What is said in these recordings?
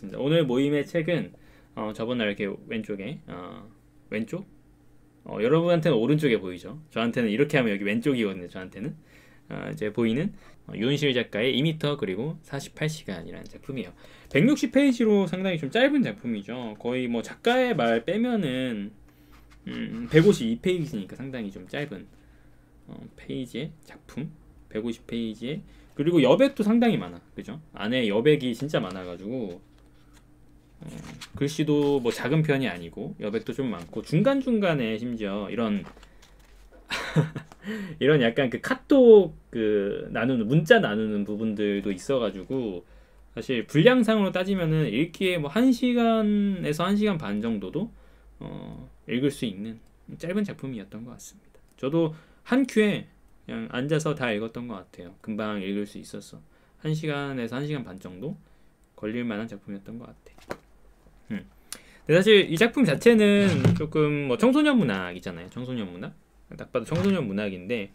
있습니다. 오늘 모임의 책은 어, 저번날 이렇게 왼쪽에 어, 왼쪽? 어, 여러분한테는 오른쪽에 보이죠. 저한테는 이렇게 하면 여기 왼쪽이거든요. 저한테는 어, 이제 보이는 어, 윤실 작가의 2미터 그리고 48시간이라는 작품이에요. 160페이지로 상당히 좀 짧은 작품이죠. 거의 뭐 작가의 말 빼면은 음, 152페이지니까 상당히 좀 짧은 어, 페이지의 작품 150페이지에 그리고 여백도 상당히 많아 그죠 안에 여백이 진짜 많아가지고 글씨도 뭐 작은 편이 아니고 여백도 좀 많고 중간 중간에 심지어 이런 이런 약간 그 카톡 그 나누는 문자 나누는 부분들도 있어가지고 사실 분량상으로 따지면은 읽기에 뭐 한 시간에서 한 시간 반 정도도 어 읽을 수 있는 짧은 작품이었던 것 같습니다. 저도 한 큐에 그냥 앉아서 다 읽었던 것 같아요. 금방 읽을 수 있었어. 한 시간에서 한 시간 반 정도 걸릴 만한 작품이었던 것 같아. 요 네. 근데 사실 이 작품 자체는 조금 뭐 청소년 문학이잖아요. 청소년 문학. 딱 봐도 청소년 문학인데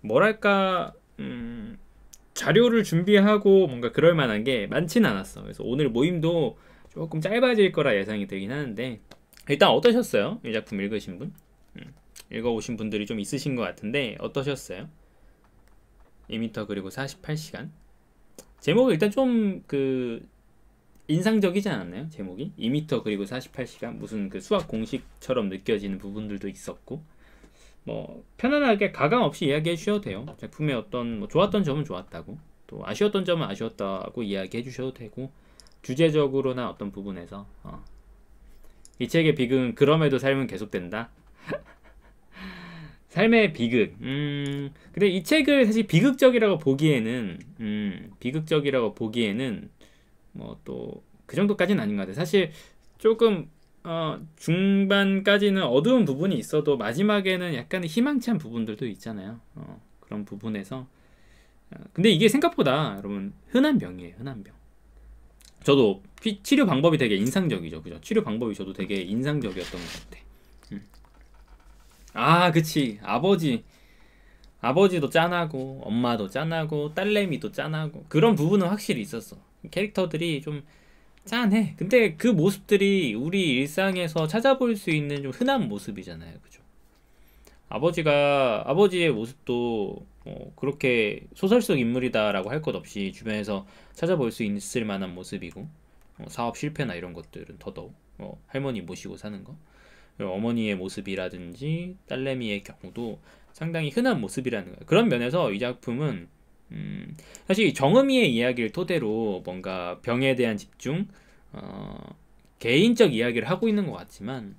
뭐랄까 음, 자료를 준비하고 뭔가 그럴 만한 게 많진 않았어. 그래서 오늘 모임도 조금 짧아질 거라 예상이 되긴 하는데 일단 어떠셨어요? 이 작품 읽으신 분? 음, 읽어오신 분들이 좀 있으신 것 같은데 어떠셨어요? 2미터 그리고 48시간 제목을 일단 좀그 인상적이지 않았나요? 제목이 2미터 그리고 48시간 무슨 그 수학 공식처럼 느껴지는 부분들도 있었고 뭐 편안하게 가감 없이 이야기해 주셔도 돼요. 작품의 어떤 뭐 좋았던 점은 좋았다고 또 아쉬웠던 점은 아쉬웠다고 이야기해 주셔도 되고 주제적으로나 어떤 부분에서 어. 이 책의 비극은 그럼에도 삶은 계속된다. 삶의 비극. 음, 근데 이 책을 사실 비극적이라고 보기에는 음, 비극적이라고 보기에는 뭐또그 정도까지는 아닌 것 같아요. 사실 조금 어, 중반까지는 어두운 부분이 있어도 마지막에는 약간의 희망찬 부분들도 있잖아요. 어, 그런 부분에서 어, 근데 이게 생각보다 여러분 흔한 병이에요. 흔한 병. 저도 피, 치료 방법이 되게 인상적이죠. 그죠? 치료 방법이 저도 되게 인상적이었던 것 같아. 음. 아, 그치. 아버지. 아버지도 짠하고, 엄마도 짠하고, 딸내미도 짠하고, 그런 부분은 확실히 있었어. 캐릭터들이 좀 짠해. 근데 그 모습들이 우리 일상에서 찾아볼 수 있는 좀 흔한 모습이잖아요. 그죠? 아버지가 아버지의 모습도 어, 그렇게 소설 속 인물이다라고 할 것 없이 주변에서 찾아볼 수 있을 만한 모습이고 어, 사업 실패나 이런 것들은 더더욱 어, 할머니 모시고 사는 거 어머니의 모습이라든지 딸내미의 경우도 상당히 흔한 모습이라는 거예요. 그런 면에서 이 작품은 음, 사실 정음이의 이야기를 토대로 뭔가 병에 대한 집중, 어, 개인적 이야기를 하고 있는 것 같지만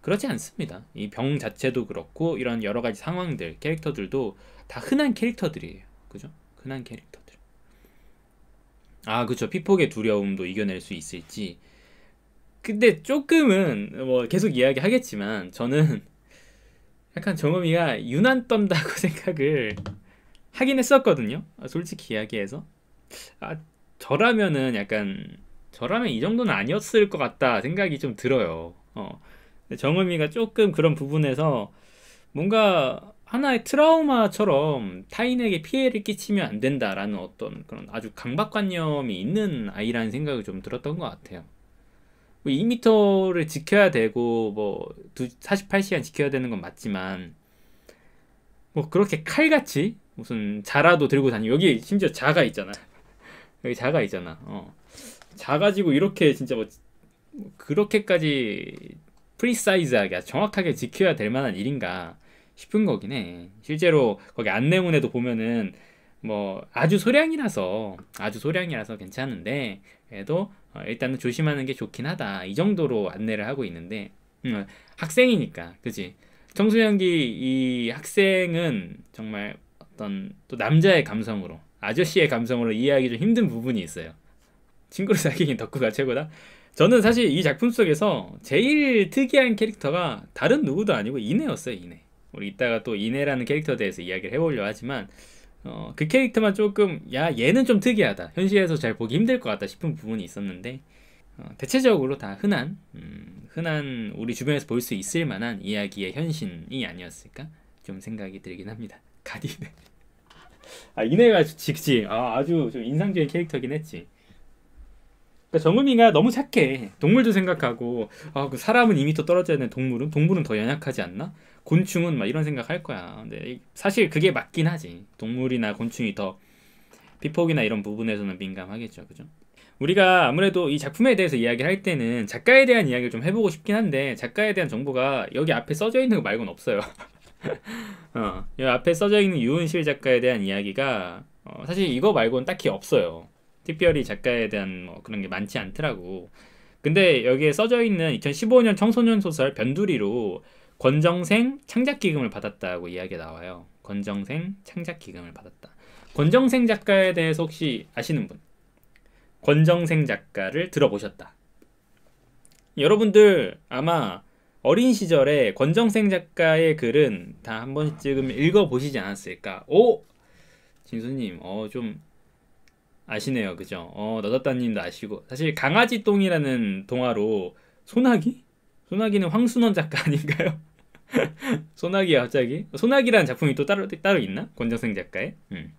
그렇지 않습니다. 이 병 자체도 그렇고 이런 여러 가지 상황들, 캐릭터들도 다 흔한 캐릭터들이에요. 그죠? 흔한 캐릭터들. 아, 그쵸 피폭의 두려움도 이겨낼 수 있을지. 근데 조금은 뭐 계속 이야기하겠지만 저는 약간 정음이가 유난 떤다고 생각을 하긴 했었거든요. 아, 솔직히 이야기해서 아, 저라면은 약간 저라면 이 정도는 아니었을 것 같다 생각이 좀 들어요. 어. 정음이가 조금 그런 부분에서 뭔가 하나의 트라우마처럼 타인에게 피해를 끼치면 안 된다라는 어떤 그런 아주 강박관념이 있는 아이라는 생각이 좀 들었던 것 같아요. 2미터를 뭐 지켜야 되고 뭐 48시간 지켜야 되는 건 맞지만 뭐 그렇게 칼같이 무슨 자라도 들고 다니고 여기 심지어 자가 있잖아 여기 자가 있잖아 어. 자 가지고 이렇게 진짜 뭐 그렇게까지 프리사이즈하게 정확하게 지켜야 될 만한 일인가 싶은 거긴 해 실제로 거기 안내문에도 보면은 뭐 아주 소량이라서 아주 소량이라서 괜찮은데 그래도 어, 일단은 조심하는 게 좋긴 하다 이 정도로 안내를 하고 있는데 음, 학생이니까 그지 청소년기 이 학생은 정말 어떤 또 남자의 감성으로 아저씨의 감성으로 이해하기 좀 힘든 부분이 있어요. 친구를 사귀긴 덕후가 최고다. 저는 사실 이 작품 속에서 제일 특이한 캐릭터가 다른 누구도 아니고 이내였어요. 이내. 우리 이따가 또 이내라는 캐릭터에 대해서 이야기를 해보려 하지만 어, 그 캐릭터만 조금 야 얘는 좀 특이하다. 현실에서 잘 보기 힘들 것 같다 싶은 부분이 있었는데 어, 대체적으로 다 흔한 음, 흔한 우리 주변에서 볼 수 있을 만한 이야기의 현신이 아니었을까 좀 생각이 들긴 합니다. 가디네. 아 이내가 직지 아, 아주 좀 인상적인 캐릭터긴 했지. 그러니까 정음이가 너무 착해. 동물도 생각하고 아, 그 사람은 이미 또 떨어져 있는 동물은 동물은 더 연약하지 않나? 곤충은 막 이런 생각할 거야. 근데 사실 그게 맞긴 하지. 동물이나 곤충이 더 비폭이나 이런 부분에서는 민감하겠죠, 그죠? 우리가 아무래도 이 작품에 대해서 이야기할 때는 작가에 대한 이야기를 좀 해보고 싶긴 한데 작가에 대한 정보가 여기 앞에 써져 있는 거 말고는 없어요. 어, 앞에 써져 있는 유은실 작가에 대한 이야기가 어, 사실 이거 말고는 딱히 없어요. 특별히 작가에 대한 뭐 그런 게 많지 않더라고. 근데 여기에 써져 있는 2015년 청소년 소설 변두리로 권정생 창작기금을 받았다고 이야기가 나와요. 권정생 창작기금을 받았다. 권정생 작가에 대해서 혹시 아시는 분? 권정생 작가를 들어보셨다. 여러분들 아마 어린 시절에 권정생 작가의 글은 다 한 번쯤 읽어보시지 않았을까? 오! 진수님, 어, 좀 아시네요. 그죠? 어, 너답다님도 아시고. 사실 강아지 똥이라는 동화로 소나기? 소나기는 황순원 작가 아닌가요? 소나기야 갑자기 소나기라는 작품이 또 따로 따로 있나 권정생 작가의 음.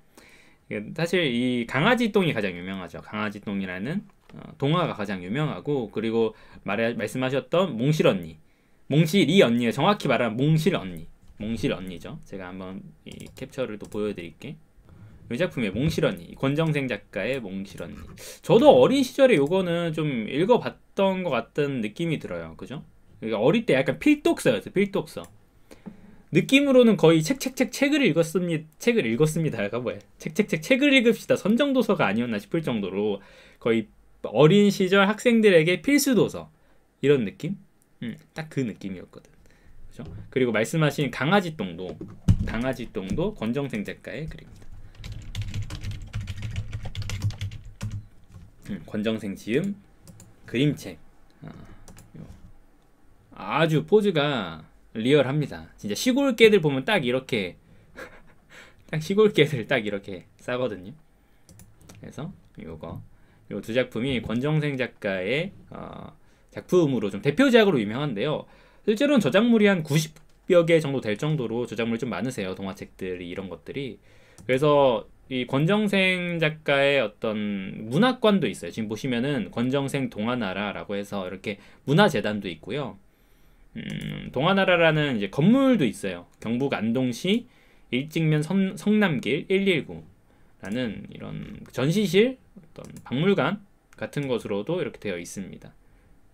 사실 이 강아지 똥이 가장 유명하죠 강아지 똥이라는 어, 동화가 가장 유명하고 그리고 말 말씀하셨던 몽실 언니 몽실이 언니예요. 정확히 말하면 몽실 언니. 몽실 언니죠. 제가 한번 이 캡처를 또 보여드릴게. 이작품의 몽실 언니. 권정생 작가의 몽실 언니. 저도 어린 시절에 요거는 좀 읽어봤던 것 같은 느낌이 들어요. 그죠? 그러니까 어릴 때 약간 필독서였어요. 필독서. 느낌으로는 거의 책책책 책을 읽었습니다. 책을 읽었습니다가 뭐예 책책책 책을 읽읍시다. 선정도서가 아니었나 싶을 정도로 거의 어린 시절 학생들에게 필수 도서 이런 느낌? 음, 딱그 느낌이었거든. 그죠? 그리고 말씀하신 강아지 똥도 강아지 똥도 권정생 작가의 글입니다. 음, 권정생 지음 그림책 어, 아주 포즈가 리얼합니다. 진짜 시골 개들 보면 딱 이렇게 딱 시골 개들 딱 이렇게 싸거든요. 그래서 이거요두 작품이 권정생 작가의 어, 작품으로 좀 대표작으로 유명한데요. 실제로는 저작물이 한 90여 개 정도 될 정도로 저작물이 좀 많으세요. 동화책들이 이런 것들이. 그래서 이 권정생 작가의 어떤 문학관도 있어요. 지금 보시면은 권정생 동화나라라고 해서 이렇게 문화재단도 있고요. 음, 동화나라라는 이제 건물도 있어요. 경북 안동시 일직면 성, 성남길 119라는 이런 전시실, 어떤 박물관 같은 것으로도 이렇게 되어 있습니다.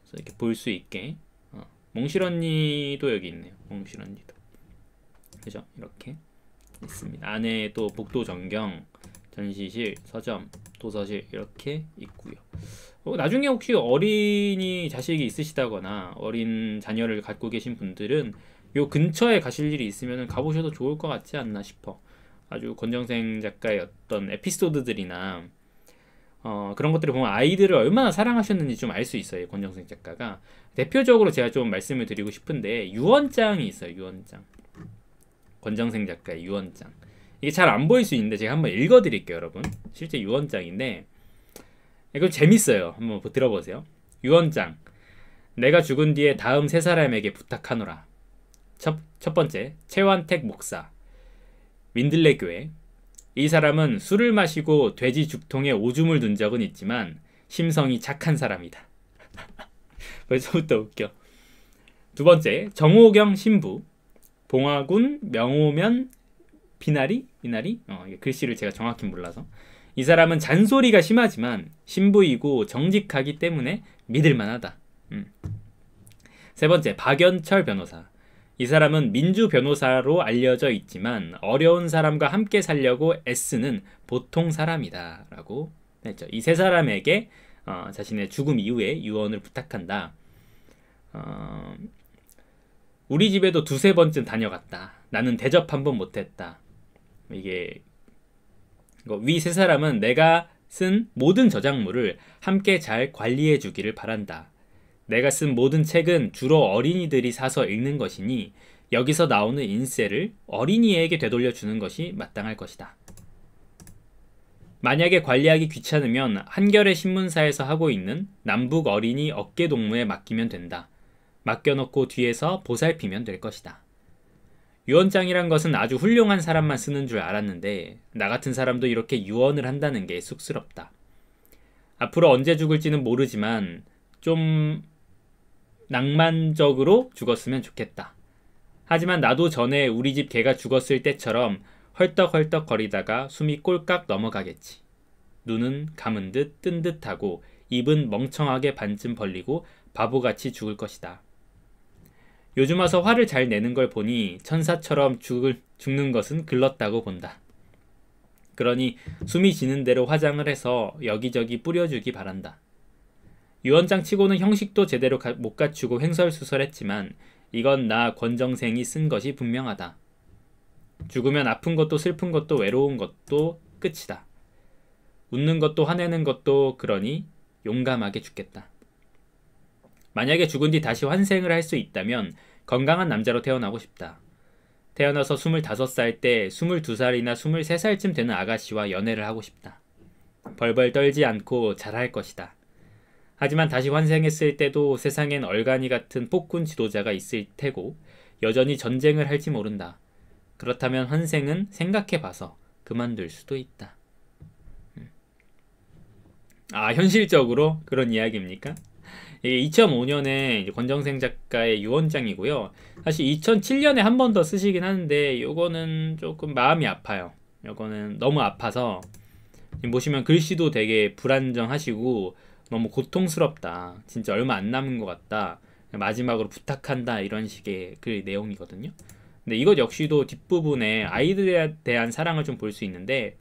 그래서 이렇게 볼 수 있게 어, 몽실 언니도 여기 있네요. 몽실 언니도 그죠? 이렇게 있습니다. 안에 또 복도 전경, 전시실, 서점, 도서실 이렇게 있고요. 어, 나중에 혹시 어린이 자식이 있으시다거나 어린 자녀를 갖고 계신 분들은 요 근처에 가실 일이 있으면 가보셔도 좋을 것 같지 않나 싶어. 아주 권정생 작가의 어떤 에피소드들이나 어, 그런 것들을 보면 아이들을 얼마나 사랑하셨는지 좀 알 수 있어요. 권정승 작가가. 대표적으로 제가 좀 말씀을 드리고 싶은데 유언장이 있어요. 유언장. 권정생 작가의 유언장. 이게 잘 안 보일 수 있는데 제가 한번 읽어 드릴게요, 여러분. 실제 유언장인데 이거 예, 재밌어요. 한번 들어보세요. 유언장. 내가 죽은 뒤에 다음 세 사람에게 부탁하노라. 첫, 첫 번째, 최완택 목사. 민들레 교회. 이 사람은 술을 마시고 돼지 죽통에 오줌을 눈 적은 있지만 심성이 착한 사람이다. 벌써부터 웃겨. 두 번째, 정호경 신부, 봉화군, 명호면, 비나리? 이나리? 어, 글씨를 제가 정확히 몰라서. 이 사람은 잔소리가 심하지만 신부이고 정직하기 때문에 믿을만하다. 음. 세 번째, 박연철 변호사. 이 사람은 민주 변호사로 알려져 있지만 어려운 사람과 함께 살려고 애쓰는 보통 사람이다 라고 했죠. 이 세 사람에게 어, 자신의 죽음 이후에 유언을 부탁한다. 어, 우리 집에도 두세 번쯤 다녀갔다. 나는 대접 한번 못했다. 이게 위 세 사람은 내가 쓴 모든 저작물을 함께 잘 관리해 주기를 바란다. 내가 쓴 모든 책은 주로 어린이들이 사서 읽는 것이니 여기서 나오는 인세를 어린이에게 되돌려 주는 것이 마땅할 것이다. 만약에 관리하기 귀찮으면 한겨레 신문사에서 하고 있는 남북 어린이 어깨 동무에 맡기면 된다. 맡겨놓고 뒤에서 보살피면 될 것이다. 유언장이란 것은 아주 훌륭한 사람만 쓰는 줄 알았는데 나 같은 사람도 이렇게 유언을 한다는 게 쑥스럽다. 앞으로 언제 죽을지는 모르지만 좀 낭만적으로 죽었으면 좋겠다. 하지만 나도 전에 우리 집 개가 죽었을 때처럼 헐떡헐떡 거리다가 숨이 꼴깍 넘어가겠지. 눈은 감은 듯 뜬 듯하고 입은 멍청하게 반쯤 벌리고 바보같이 죽을 것이다. 요즘 와서 화를 잘 내는 걸 보니 천사처럼 죽을, 죽는 것은 글렀다고 본다. 그러니 숨이 지는 대로 화장을 해서 여기저기 뿌려주기 바란다. 유언장 치고는 형식도 제대로 가, 못 갖추고 횡설수설했지만 이건 나 권정생이 쓴 것이 분명하다. 죽으면 아픈 것도 슬픈 것도 외로운 것도 끝이다. 웃는 것도 화내는 것도 그러니 용감하게 죽겠다. 만약에 죽은 뒤 다시 환생을 할 수 있다면 건강한 남자로 태어나고 싶다. 태어나서 25살 때 22살이나 23살쯤 되는 아가씨와 연애를 하고 싶다. 벌벌 떨지 않고 잘할 것이다. 하지만 다시 환생했을 때도 세상엔 얼간이 같은 폭군 지도자가 있을 테고 여전히 전쟁을 할지 모른다. 그렇다면 환생은 생각해봐서 그만둘 수도 있다. 음. 아 현실적으로 그런 이야기입니까? 2005년에 권정생 작가의 유언장이고요. 사실 2007년에 한 번 더 쓰시긴 하는데 요거는 조금 마음이 아파요. 요거는 너무 아파서 지금 보시면 글씨도 되게 불안정하시고 너무 고통스럽다. 진짜 얼마 안 남은 것 같다. 마지막으로 부탁한다. 이런 식의 그 내용이거든요. 근데 이것 역시도 뒷부분에 아이들에 대한 사랑을 좀 볼 수 있는데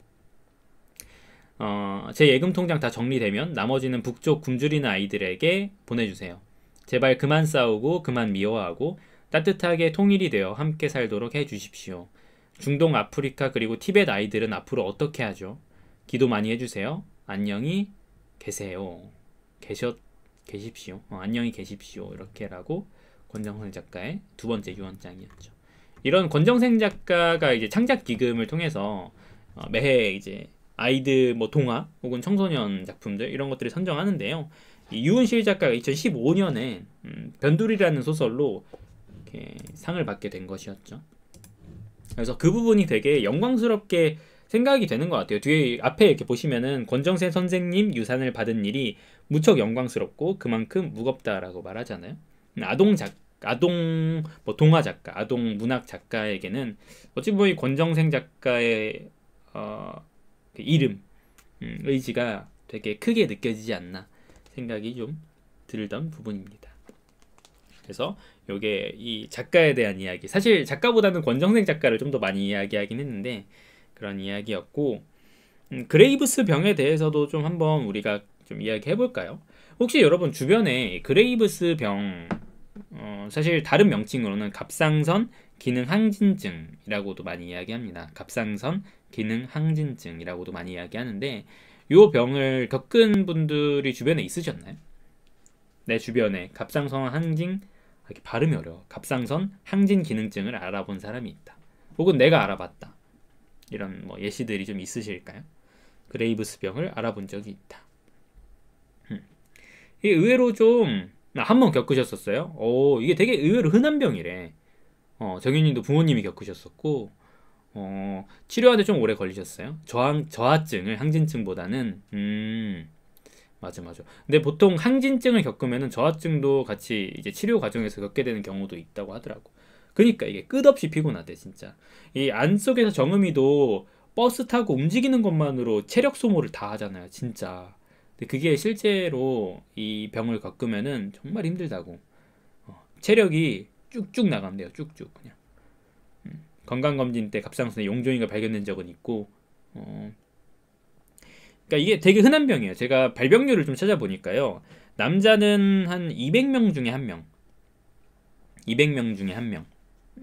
어, 제 예금 통장 다 정리되면 나머지는 북쪽 굶주리는 아이들에게 보내주세요. 제발 그만 싸우고 그만 미워하고 따뜻하게 통일이 되어 함께 살도록 해주십시오. 중동, 아프리카 그리고 티벳 아이들은 앞으로 어떻게 하죠? 기도 많이 해주세요. 안녕히 계세요. 계셨 계십시오. 어, 안녕히 계십시오. 이렇게라고 권정생 작가의 두 번째 유언장이었죠. 이런 권정생 작가가 이제 창작 기금을 통해서 어, 매해 이제 아이들 뭐 동화 혹은 청소년 작품들 이런 것들을 선정하는데요. 유은실 작가가 2015년에 음, 변두리라는 소설로 상을 받게 된 것이었죠. 그래서 그 부분이 되게 영광스럽게 생각이 되는 것 같아요. 뒤에 앞에 이렇게 보시면은 권정세 선생님 유산을 받은 일이 무척 영광스럽고 그만큼 무겁다라고 말하잖아요. 아동 작 아동 뭐 동화 작가, 아동 문학 작가에게는 어찌 보면 권정생 작가의 어, 그 이름 음, 의지가 되게 크게 느껴지지 않나 생각이 좀 들던 부분입니다. 그래서 이게이 작가에 대한 이야기. 사실 작가보다는 권정생 작가를 좀 더 많이 이야기하긴 했는데 그런 이야기였고 음, 그레이브스 병에 대해서도 좀 한번 우리가 좀 이야기해 볼까요? 혹시 여러분 주변에 그레이브스 병 어, 사실 다른 명칭으로는 갑상선 기능 항진증이라고도 많이 이야기합니다. 갑상선 기능 항진증이라고도 많이 이야기하는데 요 병을 겪은 분들이 주변에 있으셨나요? 내 주변에 갑상선 항진 발음이 어려워. 갑상선 항진 기능증을 알아본 사람이 있다. 혹은 내가 알아봤다. 이런 뭐 예시들이 좀 있으실까요? 그레이브스 병을 알아본 적이 있다. 이게 의외로 좀한 번 겪으셨었어요? 오, 이게 되게 의외로 흔한 병이래. 어, 정윤님도 부모님이 겪으셨었고, 어, 치료하는데 좀 오래 걸리셨어요? 저항, 저하증을 항진증보다는, 음, 맞아, 맞아. 근데 보통 항진증을 겪으면 저하증도 같이 이제 치료 과정에서 겪게 되는 경우도 있다고 하더라고. 그러니까 이게 끝없이 피곤하대, 진짜. 이 안 속에서 정음이도 버스 타고 움직이는 것만으로 체력 소모를 다 하잖아요, 진짜. 근데 그게 실제로 이 병을 겪으면은 정말 힘들다고. 어, 체력이 쭉쭉 나간대요. 쭉쭉 그냥. 음, 건강검진 때 갑상선에 용종이가 발견된 적은 있고. 어, 그러니까 이게 되게 흔한 병이에요. 제가 발병률을 좀 찾아보니까요. 남자는 한 200명 중에 한 명. 200명 중에 한 명.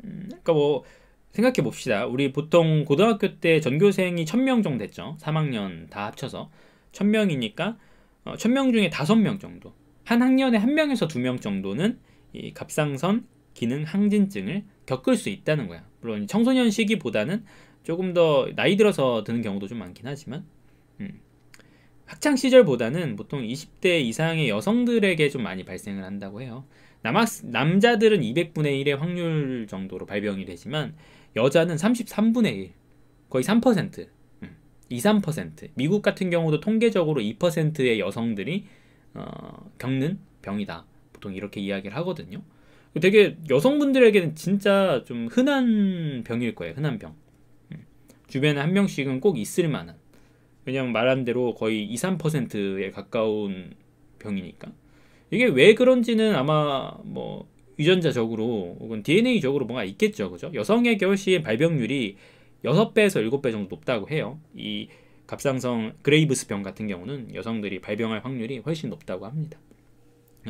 음, 그러니까 뭐 생각해 봅시다. 우리 보통 고등학교 때 전교생이 1000명 정도 됐죠. 3학년 다 합쳐서. 1000명이니까 어, 1000명 중에 5명 정도 한 학년에 1명에서 2명 정도는 이 갑상선 기능 항진증을 겪을 수 있다는 거야. 물론 청소년 시기보다는 조금 더 나이 들어서 드는 경우도 좀 많긴 하지만 음. 학창 시절보다는 보통 20대 이상의 여성들에게 좀 많이 발생을 한다고 해요. 남학, 남자들은 200분의 1의 확률 정도로 발병이 되지만 여자는 33분의 1, 거의 3% 2, 3%. 미국 같은 경우도 통계적으로 2%의 여성들이 어, 겪는 병이다. 보통 이렇게 이야기를 하거든요. 되게 여성분들에게는 진짜 좀 흔한 병일 거예요. 흔한 병. 음. 주변에 한 명씩은 꼭 있을 만한. 왜냐면 말한 대로 거의 2, 3%에 가까운 병이니까. 이게 왜 그런지는 아마 뭐 유전자적으로 혹은 DNA적으로 뭔가 있겠죠. 그죠? 여성의결 훨씬 발병률이 6 배에서 7배 정도 높다고 해요. 이 갑상선 그레이브스병 같은 경우는 여성들이 발병할 확률이 훨씬 높다고 합니다.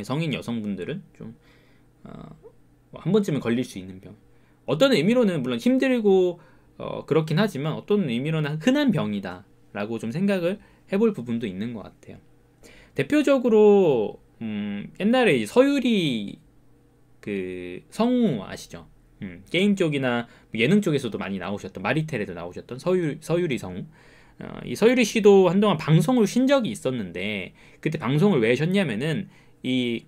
성인 여성분들은 좀한 어, 뭐 번쯤은 걸릴 수 있는 병. 어떤 의미로는 물론 힘들고 어, 그렇긴 하지만 어떤 의미로는 흔한 병이다라고 좀 생각을 해볼 부분도 있는 것 같아요. 대표적으로 음, 옛날에 서유리 그 성우 아시죠? 음, 게임 쪽이나 예능 쪽에서도 많이 나오셨던 마리텔에도 나오셨던 서유, 서유리성 어, 이 서유리 씨도 한동안 방송을 쉰 적이 있었는데 그때 방송을 왜 쉬었냐면은 이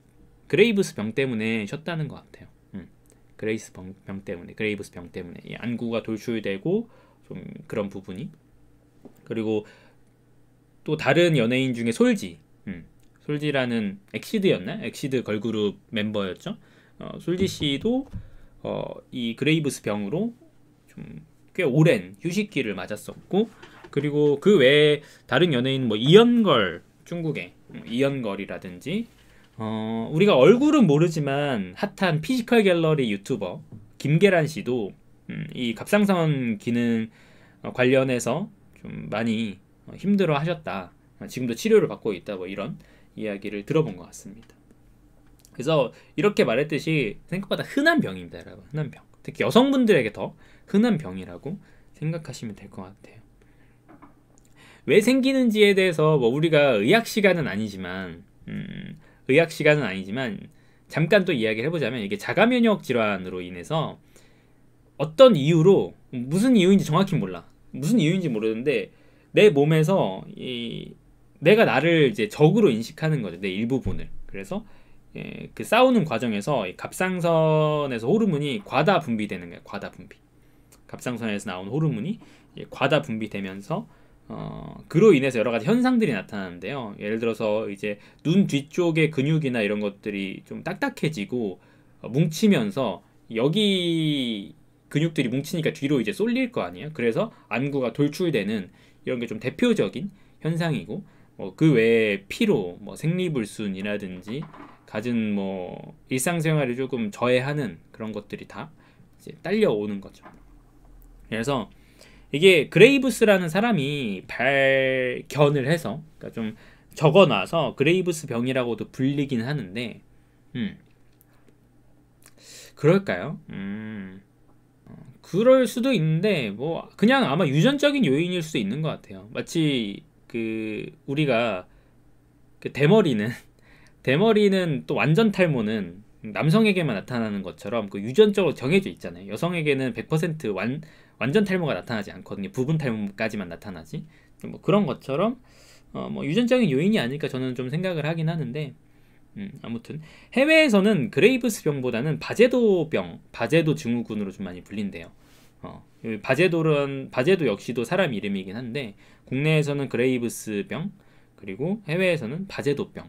그레이브스 병 때문에 쉬었다는 것 같아요. 음, 그레이스 병, 병, 때문에 그레이브스 병 때문에 이 안구가 돌출되고 좀 그런 부분이 그리고 또 다른 연예인 중에 솔지 음, 솔지라는 엑시드였나 엑시드 걸그룹 멤버였죠. 어, 솔지 씨도 음. 어, 이 그레이브스 병으로 좀 꽤 오랜 휴식기를 맞았었고 그리고 그 외에 다른 연예인 뭐 이연걸 중국의 음, 이연걸이라든지 어, 우리가 얼굴은 모르지만 핫한 피지컬 갤러리 유튜버 김계란 씨도 음, 이 갑상선 기능 어, 관련해서 좀 많이 어, 힘들어 하셨다. 지금도 치료를 받고 있다. 뭐 이런 이야기를 들어본 것 같습니다. 그래서 이렇게 말했듯이 생각보다 흔한 병입니다, 여러분. 흔한 병. 특히 여성분들에게 더 흔한 병이라고 생각하시면 될 것 같아요. 왜 생기는지에 대해서 뭐 우리가 의학 시간은 아니지만 음, 의학 시간은 아니지만 잠깐 또 이야기를 해보자면 이게 자가 면역 질환으로 인해서 어떤 이유로 무슨 이유인지 정확히 몰라 무슨 이유인지 모르는데 내 몸에서 이 내가 나를 이제 적으로 인식하는 거죠 내 일부분을 그래서 예, 그 싸우는 과정에서 갑상선에서 호르몬이 과다 분비되는 거예요. 과다 분비. 갑상선에서 나온 호르몬이 과다 분비되면서 어, 그로 인해서 여러 가지 현상들이 나타나는데요. 예를 들어서 이제 눈 뒤쪽의 근육이나 이런 것들이 좀 딱딱해지고 어, 뭉치면서 여기 근육들이 뭉치니까 뒤로 이제 쏠릴 거 아니에요. 그래서 안구가 돌출되는 이런 게 좀 대표적인 현상이고 어, 그 외에 피로, 뭐 생리불순이라든지 가진 뭐 일상생활을 조금 저해하는 그런 것들이 다 이제 딸려오는 거죠. 그래서 이게 그레이브스라는 사람이 발견을 해서 그러니까 좀 적어놔서 그레이브스 병이라고도 불리긴 하는데, 음. 그럴까요? 음. 어, 그럴 수도 있는데 뭐 그냥 아마 유전적인 요인일 수도 있는 것 같아요. 마치 그 우리가 그 대머리는 대머리는 또 완전 탈모는 남성에게만 나타나는 것처럼 그 유전적으로 정해져 있잖아요. 여성에게는 100% 완, 완전 탈모가 나타나지 않거든요. 부분 탈모까지만 나타나지. 뭐 그런 것처럼 어, 뭐 유전적인 요인이 아닐까 저는 좀 생각을 하긴 하는데 음, 아무튼 해외에서는 그레이브스병보다는 바제도병, 바제도 증후군으로 좀 많이 불린대요. 어, 그 바제도는 바제도 역시도 사람 이름이긴 한데 국내에서는 그레이브스병 그리고 해외에서는 바제도병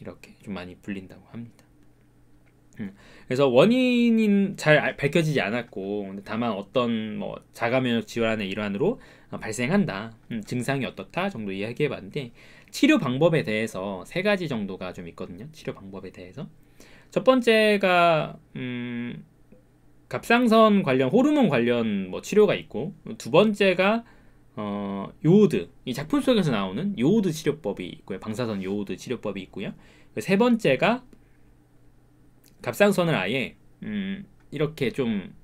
이렇게 좀 많이 불린다고 합니다. 음. 그래서 원인은 잘 밝혀지지 않았고 다만 어떤 뭐 자가면역 질환의 일환으로 어, 발생한다 음, 증상이 어떻다 정도 이야기해봤는데 치료 방법에 대해서 세 가지 정도가 좀 있거든요 치료 방법에 대해서 첫 번째가 음, 갑상선 관련 호르몬 관련 뭐 치료가 있고 두 번째가 어, 요오드 이 작품 속에서 나오는 요오드 치료법이 있고요. 방사선 요오드 치료법이 있고요. 그 세 번째가 갑상선을 아예 음, 이렇게 좀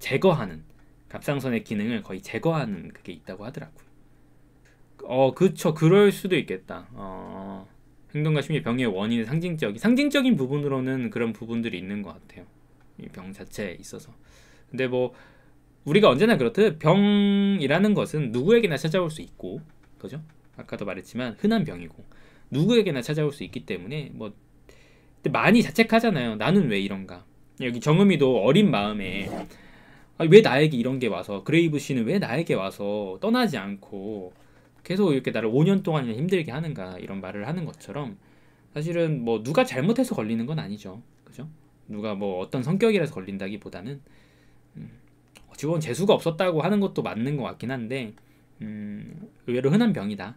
제거하는 갑상선의 기능을 거의 제거하는 그게 있다고 하더라고요. 어, 그쵸. 그럴 수도 있겠다. 어, 행동과 심리 병의 원인의 상징적인 상징적인 부분으로는 그런 부분들이 있는 것 같아요. 이 병 자체에 있어서. 근데 뭐 우리가 언제나 그렇듯 병이라는 것은 누구에게나 찾아올 수 있고 그죠? 아까도 말했지만 흔한 병이고 누구에게나 찾아올 수 있기 때문에 뭐 많이 자책하잖아요. 나는 왜 이런가? 여기 정음이도 어린 마음에 아, 왜 나에게 이런 게 와서 그레이브 씨는 왜 나에게 와서 떠나지 않고 계속 이렇게 나를 5년 동안 힘들게 하는가 이런 말을 하는 것처럼 사실은 뭐 누가 잘못해서 걸리는 건 아니죠. 그죠? 누가 뭐 어떤 성격이라서 걸린다기보다는 음. 지원 재수가 없었다고 하는 것도 맞는 것 같긴 한데 음, 의외로 흔한 병이다.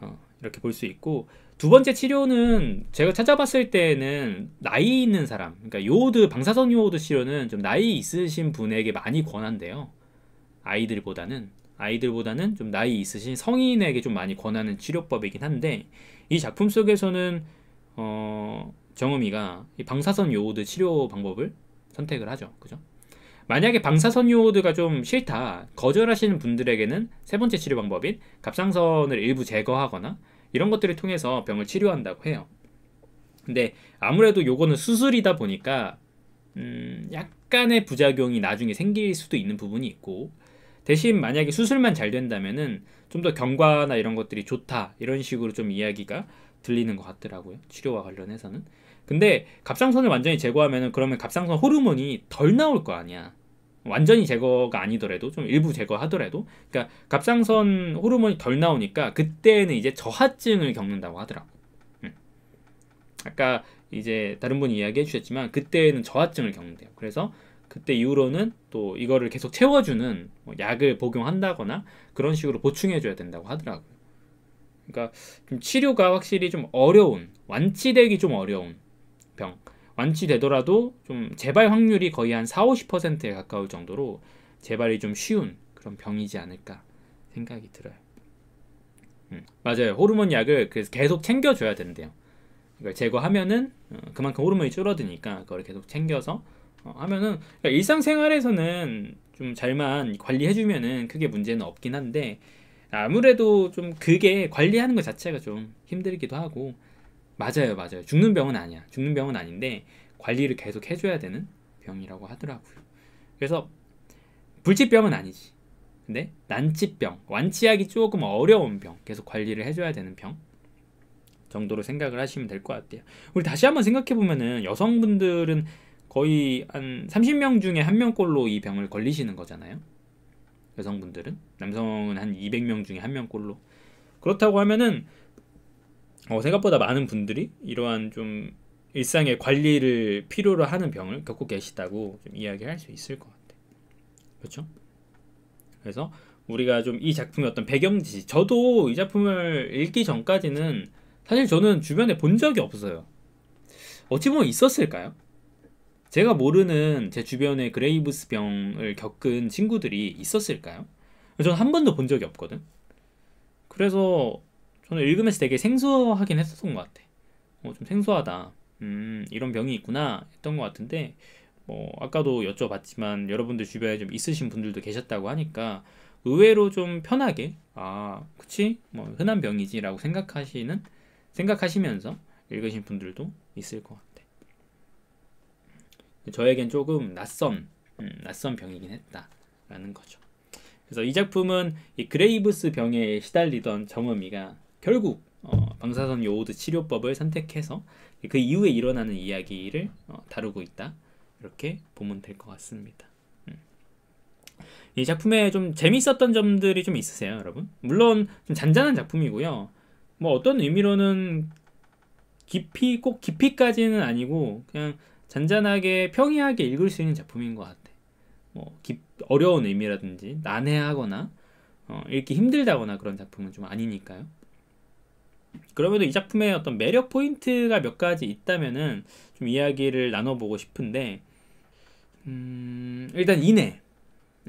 어, 이렇게 볼 수 있고 두 번째 치료는 제가 찾아봤을 때는 나이 있는 사람, 그러니까 요오드 방사선 요오드 치료는 좀 나이 있으신 분에게 많이 권한대요. 아이들보다는 아이들보다는 좀 나이 있으신 성인에게 좀 많이 권하는 치료법이긴 한데 이 작품 속에서는 어, 정음이가 방사선 요오드 치료 방법을 선택을 하죠. 그죠? 만약에 방사선 요오드가 좀 싫다 거절하시는 분들에게는 세 번째 치료 방법인 갑상선을 일부 제거하거나 이런 것들을 통해서 병을 치료한다고 해요. 근데 아무래도 요거는 수술이다 보니까 음 약간의 부작용이 나중에 생길 수도 있는 부분이 있고 대신 만약에 수술만 잘 된다면은 좀 더 경과나 이런 것들이 좋다 이런 식으로 좀 이야기가 들리는 것 같더라고요 치료와 관련해서는 근데 갑상선을 완전히 제거하면은 그러면 갑상선 호르몬이 덜 나올 거 아니야. 완전히 제거가 아니더라도 좀 일부 제거하더라도 그러니까 갑상선 호르몬이 덜 나오니까 그때는 이제 저하증을 겪는다고 하더라고. 음. 아까 이제 다른 분이 이야기해 주셨지만 그때는 저하증을 겪는데요. 그래서 그때 이후로는 또 이거를 계속 채워주는 뭐 약을 복용한다거나 그런 식으로 보충해줘야 된다고 하더라고요. 그러니까 좀 치료가 확실히 좀 어려운 완치되기 좀 어려운 병 완치되더라도 좀 재발 확률이 거의 한 4, 50%에 가까울 정도로 재발이 좀 쉬운 그런 병이지 않을까 생각이 들어요. 음, 맞아요. 호르몬 약을 그래서 계속 챙겨줘야 된대요. 이걸 제거하면은 어, 그만큼 호르몬이 줄어드니까 그걸 계속 챙겨서 어, 하면은 그러니까 일상생활에서는 좀 잘만 관리해주면은 크게 문제는 없긴 한데 아무래도 좀 그게 관리하는 것 자체가 좀 힘들기도 하고 맞아요, 맞아요. 죽는 병은 아니야. 죽는 병은 아닌데 관리를 계속 해줘야 되는 병이라고 하더라고요. 그래서 불치병은 아니지. 근데 난치병, 완치하기 조금 어려운 병, 계속 관리를 해줘야 되는 병 정도로 생각을 하시면 될 것 같아요. 우리 다시 한번 생각해 보면은 여성분들은 거의 한 30명 중에 한 명꼴로 이 병을 걸리시는 거잖아요. 여성분들은 남성은 한 200명 중에 한 명꼴로 그렇다고 하면은 어, 생각보다 많은 분들이 이러한 좀 일상의 관리를 필요로 하는 병을 겪고 계시다고 좀 이야기할 수 있을 것 같아요. 그렇죠? 그래서 우리가 좀 이 작품의 어떤 배경지 저도 이 작품을 읽기 전까지는 사실 저는 주변에 본 적이 없어요. 어찌 보면 있었을까요? 제가 모르는 제 주변에 그레이브스 병을 겪은 친구들이 있었을까요? 저는 한 번도 본 적이 없거든. 그래서 저는 읽으면서 되게 생소하긴 했었던 것 같아. 어, 좀 생소하다. 음, 이런 병이 있구나 했던 것 같은데, 뭐, 아까도 여쭤봤지만 여러분들 주변에 좀 있으신 분들도 계셨다고 하니까 의외로 좀 편하게, 아, 그치? 뭐, 흔한 병이지라고 생각하시는, 생각하시면서 읽으신 분들도 있을 것 같아. 저에겐 조금 낯선, 음, 낯선 병이긴 했다라는 거죠. 그래서 이 작품은 이 그레이브스 병에 시달리던 정음이가 결국 어, 방사선 요오드 치료법을 선택해서 그 이후에 일어나는 이야기를 어, 다루고 있다 이렇게 보면 될 것 같습니다. 음. 이 작품에 좀 재밌었던 점들이 좀 있으세요, 여러분? 물론 좀 잔잔한 작품이고요. 뭐 어떤 의미로는 깊이 꼭 깊이까지는 아니고 그냥 잔잔하게 평이하게 읽을 수 있는 작품인 것 같아. 뭐 깊, 어려운 의미라든지 난해하거나 어, 읽기 힘들다거나 그런 작품은 좀 아니니까요. 그럼에도 이 작품의 어떤 매력 포인트가 몇 가지 있다면은 좀 이야기를 나눠보고 싶은데 음, 일단 인해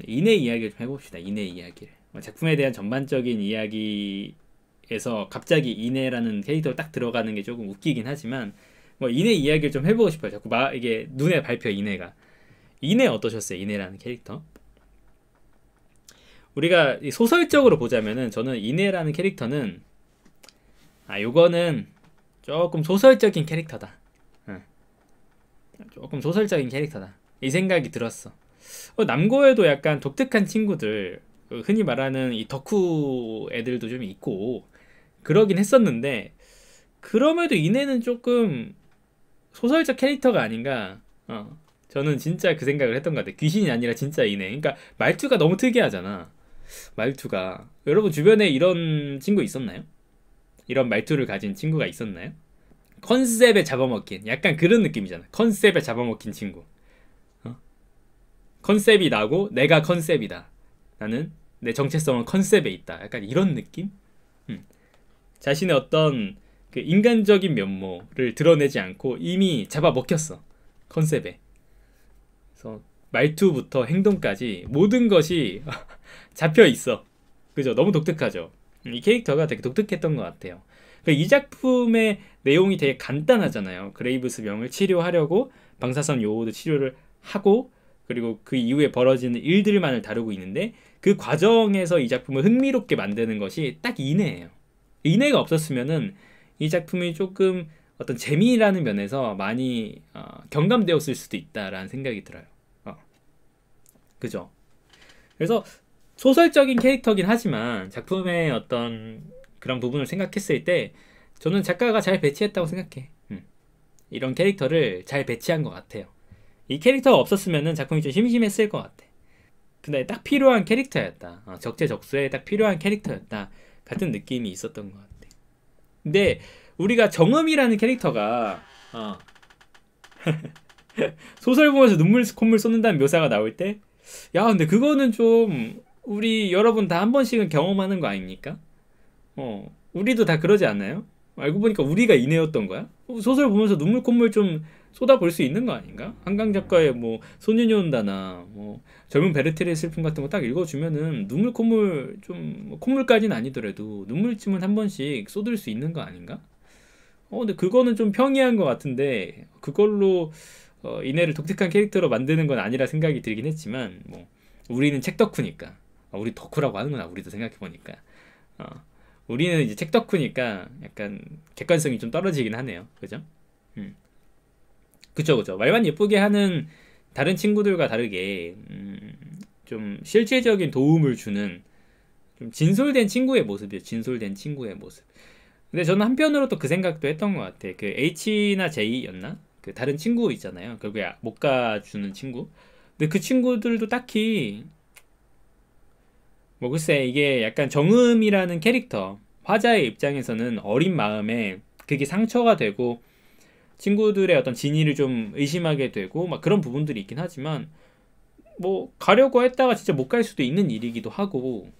인해 네, 이야기를 좀 해봅시다. 인해 이야기를 뭐 작품에 대한 전반적인 이야기에서 갑자기 인해라는 캐릭터가딱 들어가는 게 조금 웃기긴 하지만 뭐 인해 이야기를 좀 해보고 싶어요. 자꾸 막 이게 눈에 밟혀 인해가 인해 어떠셨어요? 인해라는 캐릭터 우리가 소설적으로 보자면은 저는 인해라는 캐릭터는 아 요거는 조금 소설적인 캐릭터다 조금 소설적인 캐릭터다 이 생각이 들었어 어, 남고에도 약간 독특한 친구들 그 흔히 말하는 이 덕후 애들도 좀 있고 그러긴 했었는데 그럼에도 이내는 조금 소설적 캐릭터가 아닌가 어. 저는 진짜 그 생각을 했던 것같아 귀신이 아니라 진짜 이내 그러니까 말투가 너무 특이하잖아 말투가 여러분 주변에 이런 친구 있었나요? 이런 말투를 가진 친구가 있었나요? 컨셉에 잡아먹힌 약간 그런 느낌이잖아 컨셉에 잡아먹힌 친구 어? 컨셉이 나고 내가 컨셉이다 나는 내 정체성은 컨셉에 있다 약간 이런 느낌? 음. 자신의 어떤 그 인간적인 면모를 드러내지 않고 이미 잡아먹혔어 컨셉에 그래서 말투부터 행동까지 모든 것이 잡혀 있어 그죠 너무 독특하죠 음, 이 캐릭터가 되게 독특했던 것 같아요. 그러니까 이 작품의 내용이 되게 간단하잖아요. 그레이브스 병을 치료하려고 방사선 요오드 치료를 하고 그리고 그 이후에 벌어지는 일들만을 다루고 있는데 그 과정에서 이 작품을 흥미롭게 만드는 것이 딱 이내예요. 이내가 없었으면은 이 작품이 조금 어떤 재미라는 면에서 많이 어, 경감되었을 수도 있다라는 생각이 들어요. 어. 그죠? 그래서 소설적인 캐릭터긴 하지만 작품의 어떤 그런 부분을 생각했을 때 저는 작가가 잘 배치했다고 생각해. 음. 이런 캐릭터를 잘 배치한 것 같아요. 이 캐릭터가 없었으면 작품이 좀 심심했을 것 같아. 근데 딱 필요한 캐릭터였다. 어, 적재적소에 딱 필요한 캐릭터였다. 같은 느낌이 있었던 것 같아. 근데 우리가 정음이라는 캐릭터가 어. 소설 보면서 눈물 콧물 쏟는다는 묘사가 나올 때, 야 근데 그거는 좀 우리 여러분 다 한 번씩은 경험하는 거 아닙니까? 어, 우리도 다 그러지 않나요? 알고 보니까 우리가 이내였던 거야? 소설 보면서 눈물 콧물 좀 쏟아볼 수 있는 거 아닌가? 한강 작가의 뭐 소년이 온다나 뭐 젊은 베르테르의 슬픔 같은 거 딱 읽어주면은 눈물 콧물 좀 뭐 콧물까지는 아니더라도 눈물쯤은 한 번씩 쏟을 수 있는 거 아닌가? 어 근데 그거는 좀 평이한 것 같은데 그걸로 어, 이내를 독특한 캐릭터로 만드는 건 아니라 생각이 들긴 했지만 뭐 우리는 책 덕후니까 아, 우리 덕후라고 하는구나 우리도 생각해 보니까 어, 우리는 이제 책 덕후니까 약간 객관성이 좀 떨어지긴 하네요 그죠? 음. 그쵸 그죠 말만 예쁘게 하는 다른 친구들과 다르게 음, 좀 실질적인 도움을 주는 좀 진솔된 친구의 모습이에요 진솔된 친구의 모습 근데 저는 한편으로 또 그 생각도 했던 것 같아 그 H나 J였나 그 다른 친구 있잖아요 결국에 못 가주는 친구 근데 그 친구들도 딱히 뭐 글쎄 이게 약간 정음이라는 캐릭터 화자의 입장에서는 어린 마음에 그게 상처가 되고 친구들의 어떤 진의를 좀 의심하게 되고 막 그런 부분들이 있긴 하지만 뭐 가려고 했다가 진짜 못 갈 수도 있는 일이기도 하고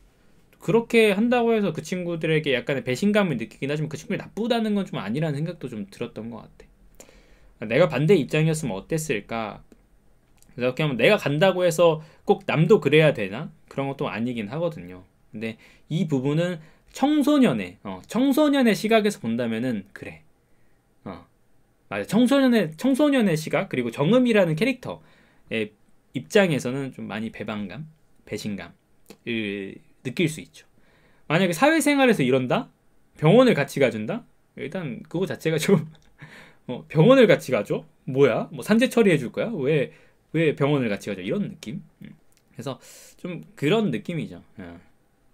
그렇게 한다고 해서 그 친구들에게 약간의 배신감을 느끼긴 하지만 그 친구들이 나쁘다는 건 좀 아니라는 생각도 좀 들었던 것 같아. 내가 반대 입장이었으면 어땠을까? 그래서 어떻게 하면 내가 간다고 해서 꼭 남도 그래야 되나? 그런 것도 아니긴 하거든요. 근데 이 부분은 청소년의 어, 청소년의 시각에서 본다면은 그래. 어, 맞아. 청소년의 청소년의 시각 그리고 정음이라는 캐릭터의 입장에서는 좀 많이 배반감, 배신감을 느낄 수 있죠. 만약에 사회생활에서 이런다? 병원을 같이 가준다? 일단 그거 자체가 좀 어, 병원을 같이 가죠? 뭐야? 뭐 산재 처리해 줄 거야? 왜, 왜 병원을 같이 가죠? 이런 느낌? 음. 그래서 좀 그런 느낌이죠. 예.